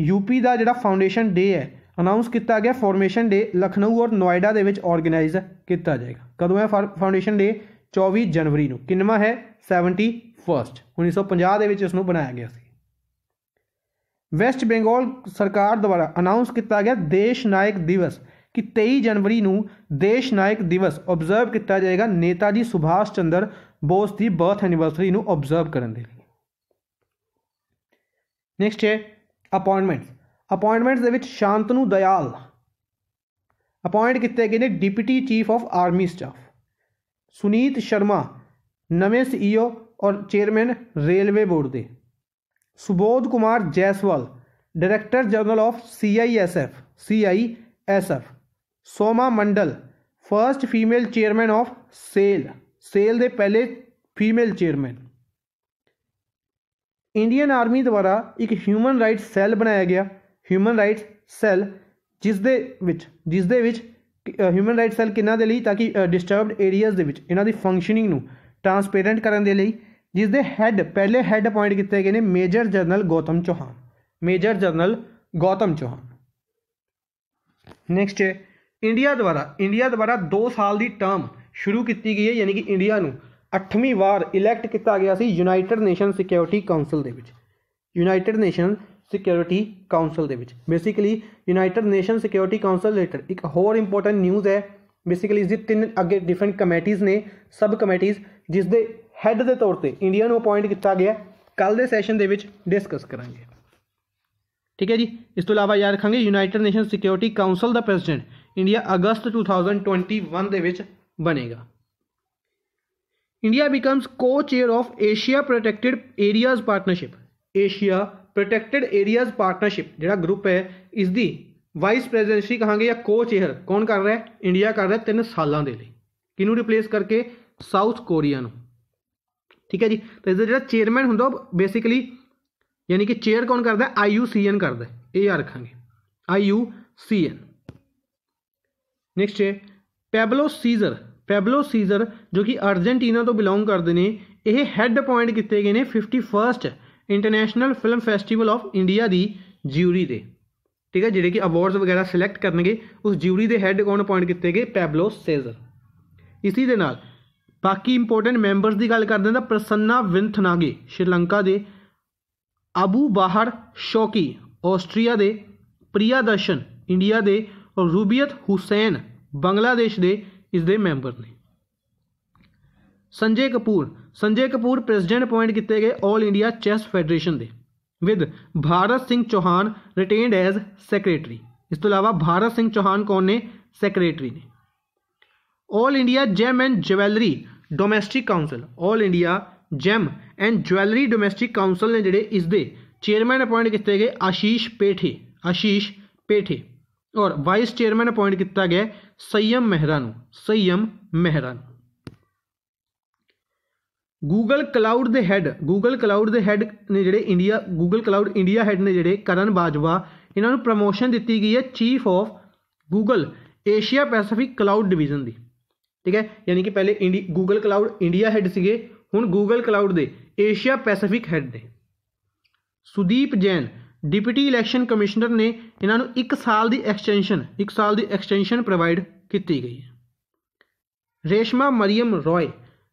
ਯੂਪੀ ਦਾ ਜਿਹੜਾ ਫਾਊਂਡੇਸ਼ਨ ਡੇ ਹੈ ਅਨਾਉਂਸ ਕੀਤਾ ਗਿਆ ਫਾਰਮੇਸ਼ਨ ਡੇ ਲਖਨਊ ਔਰ ਨੋਇਡਾ ਦੇ ਵਿੱਚ ਆਰਗੇਨਾਈਜ਼ ਕੀਤਾ ਜਾਏਗਾ ਕਦੋਂ ਹੈ ਫਾਊਂਡੇਸ਼ਨ ਡੇ 24 ਜਨਵਰੀ ਨੂੰ ਕਿੰਨਵਾ ਹੈ 71 1950 ਦੇ ਵਿੱਚ ਇਸ ਨੂੰ ਬਣਾਇਆ ਗਿਆ ਸੀ ਵੈਸਟ ਬੰਗਾਲ ਸਰਕਾਰ ਦੁਆਰਾ ਅਨਾਉਂਸ ਕੀਤਾ ਗਿਆ ਦੇਸ਼ ਨਾਇਕ ਦਿਵਸ ਕਿ 23 ਜਨਵਰੀ ਨੂੰ ਦੇਸ਼ ਨਾਇਕ ਦਿਵਸ ਆਬਜ਼ਰਵ ਕੀਤਾ ਜਾਏਗਾ ਨੇਤਾ ਜੀ ਸੁਭਾਸ਼ ਚੰਦਰ ਬੋਸ ਦੀ ਬਰਥ ਐਨੀਵਰਸਰੀ ਨੂੰ ਆਬਜ਼ਰਵ ਕਰਨ ਦੇ ਲਈ ਨੈਕਸਟ ਹੈ ਅਪਾਇੰਟਮੈਂਟਸ ਅਪਾਇੰਟਮੈਂਟਸ ਦੇ ਵਿੱਚ ਸ਼ਾਂਤਨੂ ਦਿਆਲ ਅਪਾਇੰਟ ਕੀਤੇ ਗਏ ਨੇ deputy chief of army staff Sunit Sharma ਨਵੇਂ ਸੀਈਓ e ਔਰ ਚੇਅਰਮੈਨ ਰੇਲਵੇ ਬੋਰਡ ਦੇ Subodh Kumar Jaiswal director general of CISF CISF Soma Mondal first female chairman of SAIL SAIL ਦੇ ਪਹਿਲੇ ਫੀਮੇਲ ਚੇਅਰਮੈਨ ਇੰਡੀਅਨ ਆਰਮੀ ਦੁਆਰਾ ਇੱਕ ਹਿਊਮਨ ਰਾਈਟਸ ਸੈੱਲ ਬਣਾਇਆ ਗਿਆ ਹਿਊਮਨ ਰਾਈਟਸ ਸੈੱਲ ਜਿਸ ਦੇ ਵਿੱਚ ਜਿਸ ਦੇ ਵਿੱਚ ਹਿਊਮਨ ਰਾਈਟਸ ਸੈੱਲ ਕਿੰਨਾ ਦੇ ਲਈ ਤਾਂ ਕਿ ਡਿਸਟਰਬਡ ਏਰੀਆਜ਼ ਦੇ ਵਿੱਚ ਇਹਨਾਂ ਦੀ ਫੰਕਸ਼ਨਿੰਗ ਨੂੰ ਟਰਾਂਸਪੇਰੈਂਟ ਕਰਨ ਦੇ ਲਈ ਜਿਸ ਦੇ ਹੈੱਡ ਪਹਿਲੇ ਹੈੱਡ ਅਪਾਇੰਟ ਕੀਤੇ ਗਏ ਨੇ major general Gautam Chauhan major general Gautam Chauhan next India ਦੁਆਰਾ ਇੰਡੀਆ ਦੁਆਰਾ 2 ਸਾਲ ਦੀ ਟਰਮ ਸ਼ੁਰੂ ਕੀਤੀ ਗਈ ਹੈ ਯਾਨੀ ਕਿ ਇੰਡੀਆ ਨੂੰ 8ਵੀਂ ਵਾਰ ਇਲੈਕਟ ਕੀਤਾ ਗਿਆ ਸੀ ਯੂਨਾਈਟਿਡ ਨੇਸ਼ਨ ਸਿਕਿਉਰਿਟੀ ਕਾਉਂਸਲ ਦੇ ਵਿੱਚ ਯੂਨਾਈਟਿਡ ਨੇਸ਼ਨ ਸਿਕਿਉਰਿਟੀ ਕਾਉਂਸਲ ਦੇ ਵਿੱਚ basically United Nation Security Council related ਇੱਕ ਹੋਰ ਇੰਪੋਰਟੈਂਟ ਨਿਊਜ਼ ਹੈ ਬੇਸਿਕਲੀ ਇਸ ਦੇ ਤਿੰਨ ਅੱਗੇ ਡਿਫਰੈਂਟ ਕਮੇਟੀਆਂ ਨੇ ਸਬ ਕਮੇਟੀਆਂ ਜਿਸ ਦੇ ਹੈੱਡ ਦੇ ਤੌਰ ਤੇ ਇੰਡੀਆ ਨੂੰ ਅਪਾਇੰਟ ਕੀਤਾ ਗਿਆ ਕੱਲ ਦੇ ਸੈਸ਼ਨ ਦੇ ਵਿੱਚ ਡਿਸਕਸ ਕਰਾਂਗੇ ਠੀਕ ਹੈ ਜੀ ਇਸ ਤੋਂ ਇਲਾਵਾ ਯਾਦ ਰੱਖਾਂਗੇ ਯੂਨਾਈਟਿਡ ਨੇਸ਼ਨ ਸਿਕਿਉਰਿਟੀ ਕਾਉਂਸਲ ਦਾ ਪ੍ਰੈਜ਼ੀਡੈਂਟ ਇੰਡੀਆ ਅਗਸਤ 2021 ਦੇ ਵਿੱਚ ਬਣੇਗਾ India becomes co chair of Asia protected areas partnership Asia protected areas partnership ਜਿਹੜਾ ਗਰੁੱਪ ਹੈ ਇਸ ਦੀ ਵਾਈਸ ਪ੍ਰੈਜ਼ੀਡੈਂਸੀ ਕਹਾਂਗੇ ਜਾਂ ਕੋ ਚੇਅਰ ਕੌਣ ਕਰ ਰਿਹਾ ਹੈ ਇੰਡੀਆ ਕਰ ਰਿਹਾ 3 ਸਾਲਾਂ ਦੇ ਲਈ ਕਿਹਨੂੰ ਰਿਪਲੇਸ ਕਰਕੇ ਸਾਊਥ ਕੋਰੀਆ ਨੂੰ ਠੀਕ ਹੈ ਜੀ ਤਾਂ ਇਸ ਦਾ ਜਿਹੜਾ ਚੇਅਰਮੈਨ ਹੁੰਦਾ ਬੇਸਿਕਲੀ ਯਾਨੀ ਕਿ ਚੇਅਰ ਕੌਣ ਕਰਦਾ ਆਈਯੂਸੀਐਨ ਕਰਦਾ ਇਹ ਯਾਦ ਰੱਖਾਂਗੇ ਆਈਯੂਸੀਐਨ ਨੈਕਸਟ ਹੈ ਪੈਬਲੋ ਸੀਜ਼ਰ ਪੈਬਲੋ ਸੀਜ਼ਰ ਜੋ ਕਿ ਅਰਜنٹੀਨਾ ਤੋਂ ਬਿਲੋਂਗ ਕਰਦੇ ਨੇ ਇਹ ਹੈੱਡ ਅਪਾਇੰਟ ਕੀਤੇ ਗਏ ਨੇ 51st international film festival of India ਦੀ ਜਿਊਰੀ ਦੇ ਠੀਕ ਹੈ ਜਿਹੜੇ ਕਿ ਅਵਾਰਡਸ ਵਗੈਰਾ ਸਿਲੈਕਟ ਕਰਨਗੇ ਉਸ ਜਿਊਰੀ ਦੇ ਹੈੱਡ ਕੌਣ ਅਪਾਇੰਟ ਕੀਤੇ ਗਏ ਪੈਬਲੋ ਸੀਜ਼ਰ ਇਸੇ ਦੇ ਨਾਲ ਬਾਕੀ ਇੰਪੋਰਟੈਂਟ ਮੈਂਬਰਸ ਦੀ ਗੱਲ ਕਰਦੇ ਹਾਂ ਤਾਂ ਪ੍ਰਸੰਨਾ ਵਿੰਥਨਾਗੇ ਸ਼੍ਰੀਲੰਕਾ ਦੇ ਅਬੂ ਬਾਹਰ ਸ਼ੌਕੀ ਆਸਟਰੀਆ ਦੇ ਪ੍ਰਿਆਦਰਸ਼ਨ ਇੰਡੀਆ ਦੇ ਔਰ ਰੂਬੀਅਤ ਹੁਸੈਨ ਬੰਗਲਾਦੇਸ਼ ਦੇ ਇਸ ਦੇ ਮੈਂਬਰ ਨੇ ਸੰਜੇ ਕਪੂਰ ਸੰਜੇ ਕਪੂਰ ਪ੍ਰੈਜ਼ੀਡੈਂਟ ਅਪਾਇੰਟ ਕੀਤੇ ਗਏ 올 ਇੰਡੀਆ ਚੈਸ ਫੈਡਰੇਸ਼ਨ ਦੇ with Bharat Singh Chauhan retained as secretary ਇਸ ਤੋਂ ਇਲਾਵਾ ਭਾਰਤ ਸਿੰਘ ਚੌਹਾਨ ਕੌਣ ਨੇ ਸੈਕਟਰੀ ਨੇ all India gem and jewellery domestic council 올 India gem and jewellery domestic council ਨੇ ਜਿਹੜੇ ਇਸ ਦੇ ਚੇਅਰਮੈਨ ਅਪਾਇੰਟ ਕੀਤੇ ਗਏ ਆਸ਼ੀਸ਼ ਪੇਠੇ ਆਸ਼ੀਸ਼ ਪੇਠੇ ਔਰ ਵਾਈਸ ਚੇਅਰਮੈਨ ਅਪਾਇੰਟ ਕੀਤਾ ਗਿਆ ਸਯਮ ਮਹਿਰਾ ਨੂੰ ਸਯਮ ਮਹਿਰਾ ਨੂੰ Google Cloud ਦੇ ਹੈੱਡ Google Cloud ਦੇ ਹੈੱਡ ਨੇ ਜਿਹੜੇ India Google Cloud India head ਨੇ ਜਿਹੜੇ ਕਰਨ ਬਾਜਵਾ ਇਹਨਾਂ ਨੂੰ ਪ੍ਰੋਮੋਸ਼ਨ ਦਿੱਤੀ ਗਈ ਹੈ chief of Google Asia Pacific cloud division ਦੀ ਠੀਕ ਹੈ ਯਾਨੀ ਕਿ ਪਹਿਲੇ ਇੰਡੀ ਗੂਗਲ ਕਲਾਉਡ ਇੰਡੀਆ ਹੈਡ ਸੀਗੇ ਹੁਣ ਗੂਗਲ ਕਲਾਉਡ ਦੇ ਏਸ਼ੀਆ ਪੈਸੀਫਿਕ ਹੈਡ ਦੇ Sudeep Jain deputy election commissioner ਨੇ ਇਹਨਾਂ ਨੂੰ 1 ਸਾਲ ਦੀ ਐਕਸਟੈਂਸ਼ਨ 1 ਸਾਲ ਦੀ ਐਕਸਟੈਂਸ਼ਨ ਪ੍ਰੋਵਾਈਡ ਕੀਤੀ ਗਈ ਹੈ ਰੇਸ਼ਮਾ ਮਰੀਮ ਰੋਏ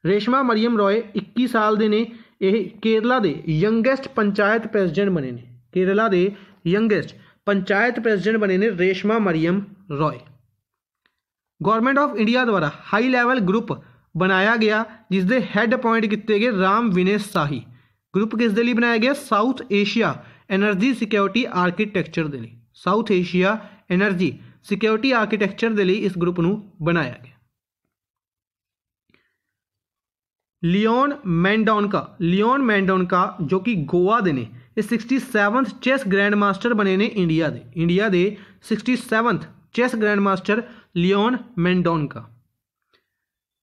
ਰੇਸ਼ਮਾ ਮਰੀਮ ਰੋਏ 21 ਸਾਲ ਦੇ ਨੇ ਇਹ ਕੇਰਲਾ ਦੇ ਯੰਗੇਸਟ ਪੰਚਾਇਤ ਪ੍ਰੈਜ਼ੀਡੈਂਟ ਬਣੇ ਨੇ ਕੇਰਲਾ ਦੇ ਯੰਗੇਸਟ ਪੰਚਾਇਤ ਪ੍ਰੈਜ਼ੀਡੈਂਟ ਬਣੇ ਨੇ Reshma Mariam Roy government of India द्वारा हाई लैवल ग्रुप बनाया गया जिसके हैड अपॉइंट किए गए राम विनय साही ग्रुप किस दिल बनाया गया South Asia energy security architecture के लिए South Asia energy security architecture के लिए इस ग्रुप में बनाया गया लियोन मैंडोनका लियोन मैंडोनका जो कि गोवा के ने sixty seventh chess grandmaster बने ने इंडिया के इंडिया के sixty seventh chess grandmaster Leon Mendonca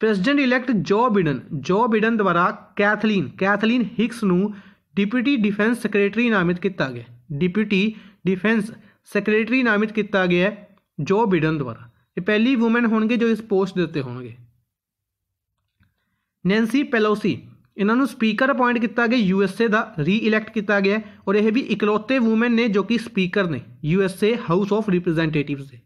president elect Joe Biden Joe Biden ਦੁਆਰਾ ਕੈਥਲੀਨ ਕੈਥਲੀਨ ਹਿਕਸ ਨੂੰ ਡਿਪਟੀ ਡਿਫੈਂਸ ਸੈਕਟਰੀ ਨਾਮਿਤ ਕੀਤਾ ਗਿਆ ਡਿਪਟੀ ਡਿਫੈਂਸ ਸੈਕਟਰੀ ਨਾਮਿਤ ਕੀਤਾ ਗਿਆ ਜੋ ਬਿਡਨ ਦੁਆਰਾ ਇਹ ਪਹਿਲੀ ਔਮਨ ਹੋਣਗੇ ਜੋ ਇਸ ਪੋਸਟ ਦੇ ਉੱਤੇ ਹੋਣਗੇ ਨੈਂਸੀ ਪੈਲੋਸੀ ਇਹਨਾਂ ਨੂੰ ਸਪੀਕਰ ਅਪਾਇੰਟ ਕੀਤਾ ਗਿਆ ਯੂ ਐਸ ਏ ਦਾ ਰੀਇਲੈਕਟ ਕੀਤਾ ਗਿਆ ਔਰ ਇਹ ਵੀ ਇਕਲੌਤੇ ਔਮਨ ਨੇ ਜੋ ਕਿ ਸਪੀਕਰ ਨੇ U S A House of Representatives ਦੇ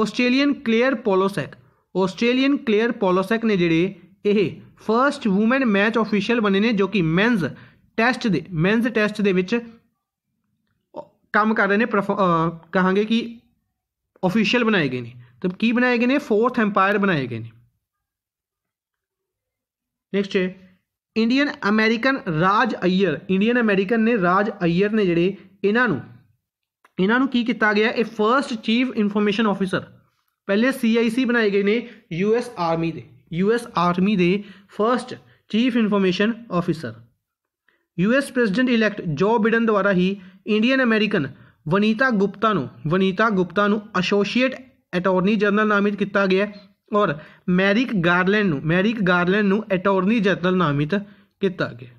Australian Claire Polosak Australian Claire Polosak ਨੇ ਜਿਹੜੇ ਇਹ ਫਰਸਟ ਔਮਨ ਮੈਚ ਅਫੀਸ਼ੀਅਲ ਬਣੇ ਨੇ ਜੋ ਕਿ ਮੈਨਸ ਟੈਸਟ ਦੇ ਮੈਨਸ ਟੈਸਟ ਦੇ ਵਿੱਚ ਕੰਮ ਕਰ ਰਹੇ ਨੇ ਕਹਾਂਗੇ ਕਿ ਅਫੀਸ਼ੀਅਲ ਬਣਾਏ ਗਏ ਨੇ ਤਾਂ ਕੀ ਬਣਾਏ ਗਏ ਨੇ ਫੋਰਥ ਐਮਪਾਇਰ ਬਣਾਏ ਗਏ ਨੇ ਨੈਕਸਟ ਹੈ Indian American Raj Iyer Indian American ਨੇ ਰਾਜ ਅਈਅਰ ਨੇ ਜਿਹੜੇ ਇਹਨਾਂ ਨੂੰ ਇਹਨਾਂ ਨੂੰ ਕੀ ਕੀਤਾ ਗਿਆ ਇਹ ਫਰਸਟ ਚੀਫ ਇਨਫੋਰਮੇਸ਼ਨ ਆਫੀਸਰ ਪਹਿਲੇ ਸੀਆਈਸੀ ਬਣਾਏ ਗਏ ਨੇ ਯੂਐਸ ਆਰਮੀ ਦੇ ਯੂਐਸ ਆਰਮੀ ਦੇ first chief information officer US president elect Joe Biden ਦੁਆਰਾ ਹੀ ਇੰਡੀਅਨ ਅਮਰੀਕਨ ਵਨੀਤਾ ਗੁਪਤਾ ਨੂੰ ਵਨੀਤਾ ਗੁਪਤਾ ਨੂੰ ਐਸੋਸੀਏਟ ਅਟਾਰਨੀ ਜਨਰਲ ਨਾਮਿਤ ਕੀਤਾ ਗਿਆ ਔਰ ਮੈਰਿਕ ਗਾਰਲੈਂਡ ਨੂੰ ਮੈਰਿਕ ਗਾਰਲੈਂਡ ਨੂੰ ਅਟਾਰਨੀ ਜਨਰਲ ਨਾਮਿਤ ਕੀਤਾ ਗਿਆ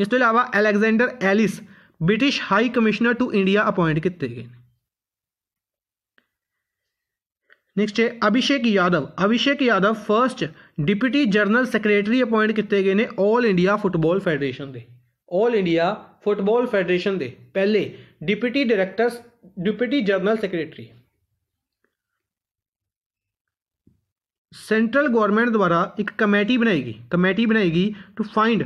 ਇਸ ਤੋਂ ਇਲਾਵਾ Alexander Ellis British high commissioner to India appoint किए गए नैक्सट है Abhishek Yadav Abhishek Yadav first deputy general secretary appoint किए गए ने ऑल इंडिया फुटबॉल फैडरेशन के ऑल इंडिया फुटबॉल फैडरेशन के पहले deputy director deputy general secretary central government द्वारा एक कमेटी बनाएगी कमेटी बनाएगी to find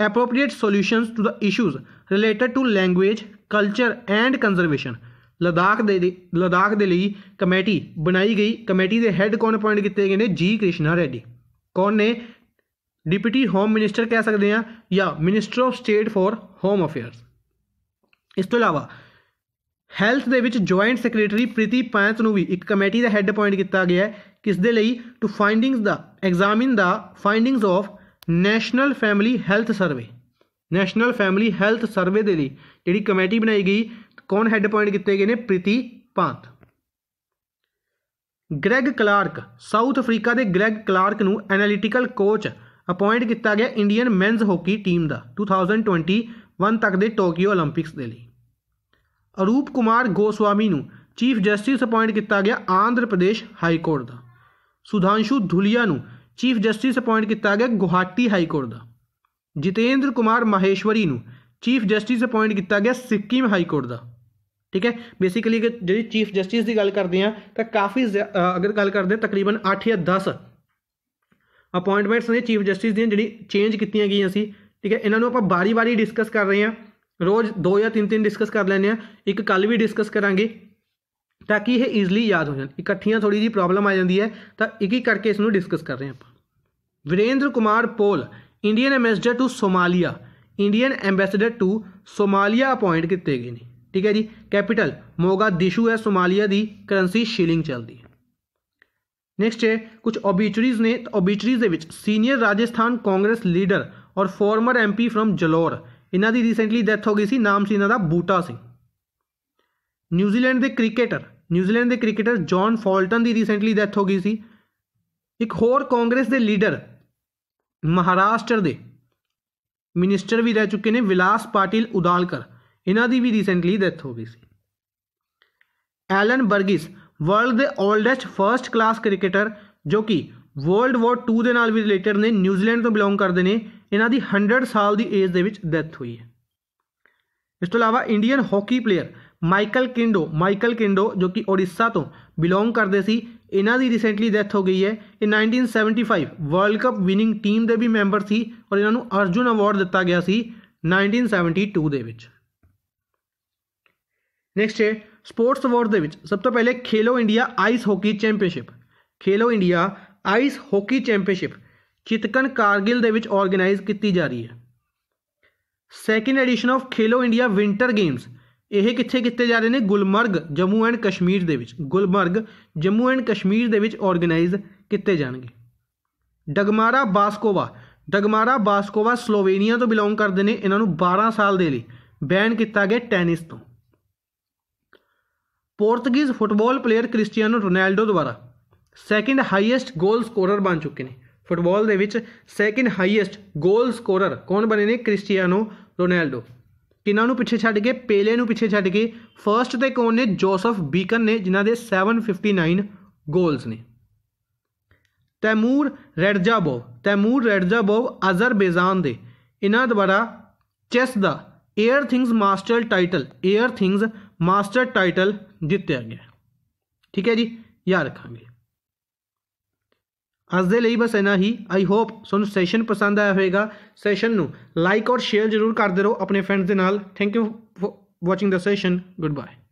appropriate solutions to the issues related to language culture and conservation Ladakh ਦੇ ਲਦਾਖ ਦੇ ਲਈ ਕਮੇਟੀ ਬਣਾਈ ਗਈ ਕਮੇਟੀ ਦੇ ਹੈੱਡ ਕੌਣ ਅਪਾਇੰਟ ਕੀਤੇ ਗਏ ਨੇ ਜੀ ਕ੍ਰਿਸ਼ਨਾ ਰੈਡੀ ਕੌਣ ਨੇ ਡਿਪਟੀ ਹੋਮ ਮਿਨਿਸਟਰ ਕਹਿ ਸਕਦੇ ਆ ਜਾਂ minister of state for home affairs ਇਸ ਤੋਂ ਇਲਾਵਾ ਹੈਲਥ ਦੇ ਵਿੱਚ ਜੁਆਇੰਟ ਸੈਕਟਰੀ ਪ੍ਰੀਤੀ ਪੈਂਤ ਨੂੰ ਵੀ ਇੱਕ ਕਮੇਟੀ ਦਾ ਹੈੱਡ ਅਪਾਇੰਟ ਕੀਤਾ ਗਿਆ ਹੈ ਕਿਸ ਦੇ ਲਈ ਟੂ ਫਾਈਂਡਿੰਗਸ ਦਾ ਐਗਜ਼ਾਮਿਨ ਦਾ findings of national family health survey national family health survey ਦੇ ਲਈ ਜਿਹੜੀ ਕਮੇਟੀ ਬਣਾਈ ਗਈ ਕੌਣ ਹੈੱਡ ਪੁਆਇੰਟ ਕੀਤੇ ਗਏ ਨੇ Preeti Pant Greg Clarke South Africa ਦੇ ਗ੍ਰੈਗ ਕਲਾਰਕ ਨੂੰ ਐਨਾਲਿਟੀਕਲ ਕੋਚ ਅਪਾਇੰਟ ਕੀਤਾ ਗਿਆ ਇੰਡੀਅਨ ਮੈਨਸ ਹਾਕੀ ਟੀਮ ਦਾ 2021 ਤੱਕ ਦੇ ਟੋਕੀਓ 올림픽ਸ ਦੇ ਲਈ ਅਰੂਪ ਕੁਮਾਰ ਗੋਸਵਾਮੀ ਨੂੰ ਚੀਫ ਜਸਟਿਸ ਅਪਾਇੰਟ ਕੀਤਾ ਗਿਆ ਆਂਧਰਾ ਪ੍ਰਦੇਸ਼ ਹਾਈ ਕੋਰਟ ਦਾ ਸੁਧਾਂਸ਼ੂ ਧੁਲੀਆ ਨੂੰ ਚੀਫ ਜਸਟਿਸ ਅਪਾਇੰਟ ਕੀਤਾ ਗਿਆ ਗੁਹਾਟੀ ਹਾਈ ਕੋਰਟ ਦਾ ਜਿਤੇਂਦਰ ਕੁਮਾਰ ਮਹੇਸ਼ਵਰੀ ਨੂੰ ਚੀਫ ਜਸਟਿਸ ਅਪਾਇੰਟ ਕੀਤਾ ਗਿਆ ਸਿੱਕਮ ਹਾਈ ਕੋਰਟ ਦਾ ਠੀਕ ਹੈ ਬੇਸਿਕਲੀ ਜਿਹੜੀ ਚੀਫ ਜਸਟਿਸ ਦੀ ਗੱਲ ਕਰਦੇ ਆ ਤਾਂ ਕਾਫੀ ਅਗਰ ਗੱਲ ਕਰਦੇ ਤਕਰੀਬਨ 8 ਜਾਂ 10 ਅਪਾਇੰਟਮੈਂਟਸ ਨੇ ਚੀਫ ਜਸਟਿਸ ਦੀਆਂ ਜਿਹੜੀ ਚੇਂਜ ਕੀਤੀਆਂ ਗਈਆਂ ਸੀ ਠੀਕ ਹੈ ਇਹਨਾਂ ਨੂੰ ਆਪਾਂ ਬਾਰੀ-ਬਾਰੀ ਡਿਸਕਸ ਕਰ ਰਹੇ ਆ ਰੋਜ਼ 2 ਜਾਂ 3-3 ਡਿਸਕਸ ਕਰ ਲੈਣੇ ਆ ਇੱਕ ਕੱਲ ਵੀ ਡਿਸਕਸ ਕਰਾਂਗੇ ਤਾਂ ਕਿ ਇਹ ਈਜ਼ਲੀ ਯਾਦ ਹੋ ਜਾਣ ਇਕੱਠੀਆਂ ਥੋੜੀ ਜੀ ਪ੍ਰੋਬਲਮ ਆ ਜਾਂਦੀ ਹੈ ਤਾਂ ਇੱਕ ਇੱਕ ਕਰਕੇ ਇਸ ਨੂੰ ਡਿਸਕਸ ਕਰ ਰਹੇ ਆਪਾਂ Virendra Kumar Paul Indian ambassador to Somalia Indian ambassador to Somalia appoint ਕੀਤੇ ਗਏ ਨੇ ਠੀਕ ਹੈ ਜੀ ਕੈਪੀਟਲ ਦਿਸ਼ੂ ਹੈ ਸੋਮਾਲੀਆ ਦੀ ਕਰੰਸੀ ਸ਼ਿਲਿੰਗ ਚੱਲਦੀ ਹੈ ਨੈਕਸਟ ਹੈ ਕੁਝ ਓਬਿਚਰੀਜ਼ ਨੇ ਓਬਿਚਰੀਜ਼ ਦੇ ਵਿੱਚ ਸੀਨੀਅਰ ਰਾਜਸਥਾਨ ਕਾਂਗਰਸ ਲੀਡਰ ਔਰ ਫਾਰਮਰ ਐਮਪੀ ਫਰਮ ਜਲੋਰ ਇਹਨਾਂ ਦੀ ਰੀਸੈਂਟਲੀ ਡੈਥ ਹੋ ਗਈ ਸੀ ਨਾਮ ਸੀ ਇਹਨਾਂ ਦਾ ਬੂਟਾ ਸਿੰਘ ਨਿਊਜ਼ੀਲੈਂਡ ਦੇ ਕ੍ਰਿਕਟਰ ਨਿਊਜ਼ੀਲੈਂਡ ਦੇ ਕ੍ਰਿਕਟਰ ਜੌਨ ਫਾਲਟਨ ਦੀ ਰੀਸੈਂਟਲੀ ਡੈਥ ਹੋ ਗਈ ਸੀ ਇੱਕ ਹੋਰ ਕਾਂਗਰਸ ਦੇ ਲੀਡਰ ਮਹਾਰਾਸ਼ਟਰ ਦੇ ਮਿਨਿਸਟਰ ਵੀ ਰਹਿ ਚੁੱਕੇ ਨੇ ਵਿਲਾਸ ਪਾਟਿਲ ਉਦਾਲਕਰ ਇਹਨਾਂ ਦੀ ਵੀ ਰੀਸੈਂਟਲੀ ਡੈਥ ਹੋ ਗਈ ਸੀ ਐਲਨ ਬਰਗਿਸ ਵਰਲਡ ਦੇ 올ਡੈਸਟ ਫਰਸਟ ਕਲਾਸ ਕ੍ਰਿਕਟਰ ਜੋ ਕਿ ਵਰਲਡ ਵਾਰ 2 ਦੇ ਨਾਲ ਵੀ ਰਿਲੇਟਡ ਨੇ ਨਿਊਜ਼ੀਲੈਂਡ ਤੋਂ ਬਿਲੋਂਗ ਕਰਦੇ ਨੇ ਇਹਨਾਂ ਦੀ 100 ਸਾਲ ਦੀ ਏਜ ਦੇ ਵਿੱਚ ਡੈਥ ਹੋਈ ਹੈ ਇਸ ਤੋਂ ਇਲਾਵਾ Indian hockey player Michael Kindo Michael Kindo ਜੋ ਕਿ ਓਡੀਸ਼ਾ ਤੋਂ ਬਿਲੋਂਗ ਕਰਦੇ ਸੀ ਇਹਨਾਂ ਦੀ ਰੀਸੈਂਟਲੀ ਡੈਥ ਹੋ ਗਈ ਹੈ ਇਹ 1975 ਵਰਲਡ ਕੱਪ ਵਿਨਿੰਗ ਟੀਮ ਦੇ ਵੀ ਮੈਂਬਰ ਸੀ ਔਰ ਇਹਨਾਂ ਨੂੰ ਅਰਜੁਨ ਅਵਾਰਡ ਦਿੱਤਾ ਗਿਆ ਸੀ 1972 ਦੇ ਵਿੱਚ ਨੈਕਸਟ ਹੈ ਸਪੋਰਟਸ ਅਵਾਰਡ ਦੇ ਵਿੱਚ ਸਭ ਤੋਂ ਪਹਿਲੇ Khelo India ice hockey championship Khelo India ice hockey championship Chiktan Kargil ਦੇ ਵਿੱਚ ਆਰਗੇਨਾਈਜ਼ ਕੀਤੀ ਜਾ ਰਹੀ ਹੈ second edition of Khelo India winter games ਇਹ ਕਿੱਥੇ ਕੀਤੇ ਜਾ ਰਹੇ ਨੇ ਗੁਲਮਰਗ ਜੰਮੂ ਐਂਡ ਕਸ਼ਮੀਰ ਦੇ ਵਿੱਚ ਗੁਲਮਰਗ ਜੰਮੂ ਐਂਡ ਕਸ਼ਮੀਰ ਦੇ ਵਿੱਚ ਆਰਗੇਨਾਈਜ਼ ਕੀਤੇ ਜਾਣਗੇ ਡਗਮਾਰਾ ਬਾਸਕੋਵਾ ਡਗਮਾਰਾ ਬਾਸਕੋਵਾ ਸਲੋਵੇਨੀਆ ਤੋਂ ਬਿਲੋਂਗ ਕਰਦੇ ਨੇ ਇਹਨਾਂ ਨੂੰ 12 ਸਾਲ ਦੇ ਲਈ ਬੈਨ ਕੀਤਾ ਗਿਆ ਟੈਨਿਸ ਤੋਂ Portuguese football player Cristiano Ronaldo ਦੁਆਰਾ ਸੈਕਿੰਡ ਹਾਈਐਸਟ ਗੋਲ ਸਕੋਰਰ ਬਣ ਚੁੱਕੇ ਨੇ ਫੁੱਟਬਾਲ ਦੇ ਵਿੱਚ ਸੈਕਿੰਡ ਹਾਈਐਸਟ ਗੋਲ ਸਕੋਰਰ ਕੌਣ ਬਣੇ ਨੇ ਕ੍ਰਿਸਟੀਆਨੋ ਰੋਨਾਲਡੋ ਕਿਨਾਂ ਨੂੰ ਪਿੱਛੇ ਛੱਡ ਕੇ ਪੇਲੇ ਨੂੰ ਪਿੱਛੇ ਛੱਡ ਕੇ ਫਰਸਟ ਤੇ ਕੌਣ ਨੇ ਜੋਸਫ ਬੀਕਨ ਨੇ ਜਿਨ੍ਹਾਂ ਦੇ 759 ਗੋਲਸ ਨੇ ਤੈਮੂਰ ਰੈਡਜਾਬੋ ਤੈਮੂਰ ਰੈਡਜਾਬੋ ਅਜ਼ਰਬੈਜ਼ਾਨ ਦੇ ਇਹਨਾਂ ਦੁਆਰਾ ਚੈਸ ਦਾ air things master title air things master title ਜਿੱਤਿਆ ਗਿਆ ਠੀਕ ਹੈ ਜੀ ਯਾਦ ਰੱਖਾਂਗੇ ਅੱਜ ਦੇ ਲਈ ਬਸ ਇਨਾ ਹੀ ਆਈ ਹੋਪ ਤੁਹਾਨੂੰ ਸੈਸ਼ਨ ਪਸੰਦ ਆਇਆ ਹੋਵੇਗਾ ਸੈਸ਼ਨ ਨੂੰ ਲਾਈਕ ਔਰ ਸ਼ੇਅਰ ਜ਼ਰੂਰ ਕਰਦੇ ਰਹੋ ਆਪਣੇ ਫਰੈਂਡਸ ਦੇ ਨਾਲ thank you for watching the session good bye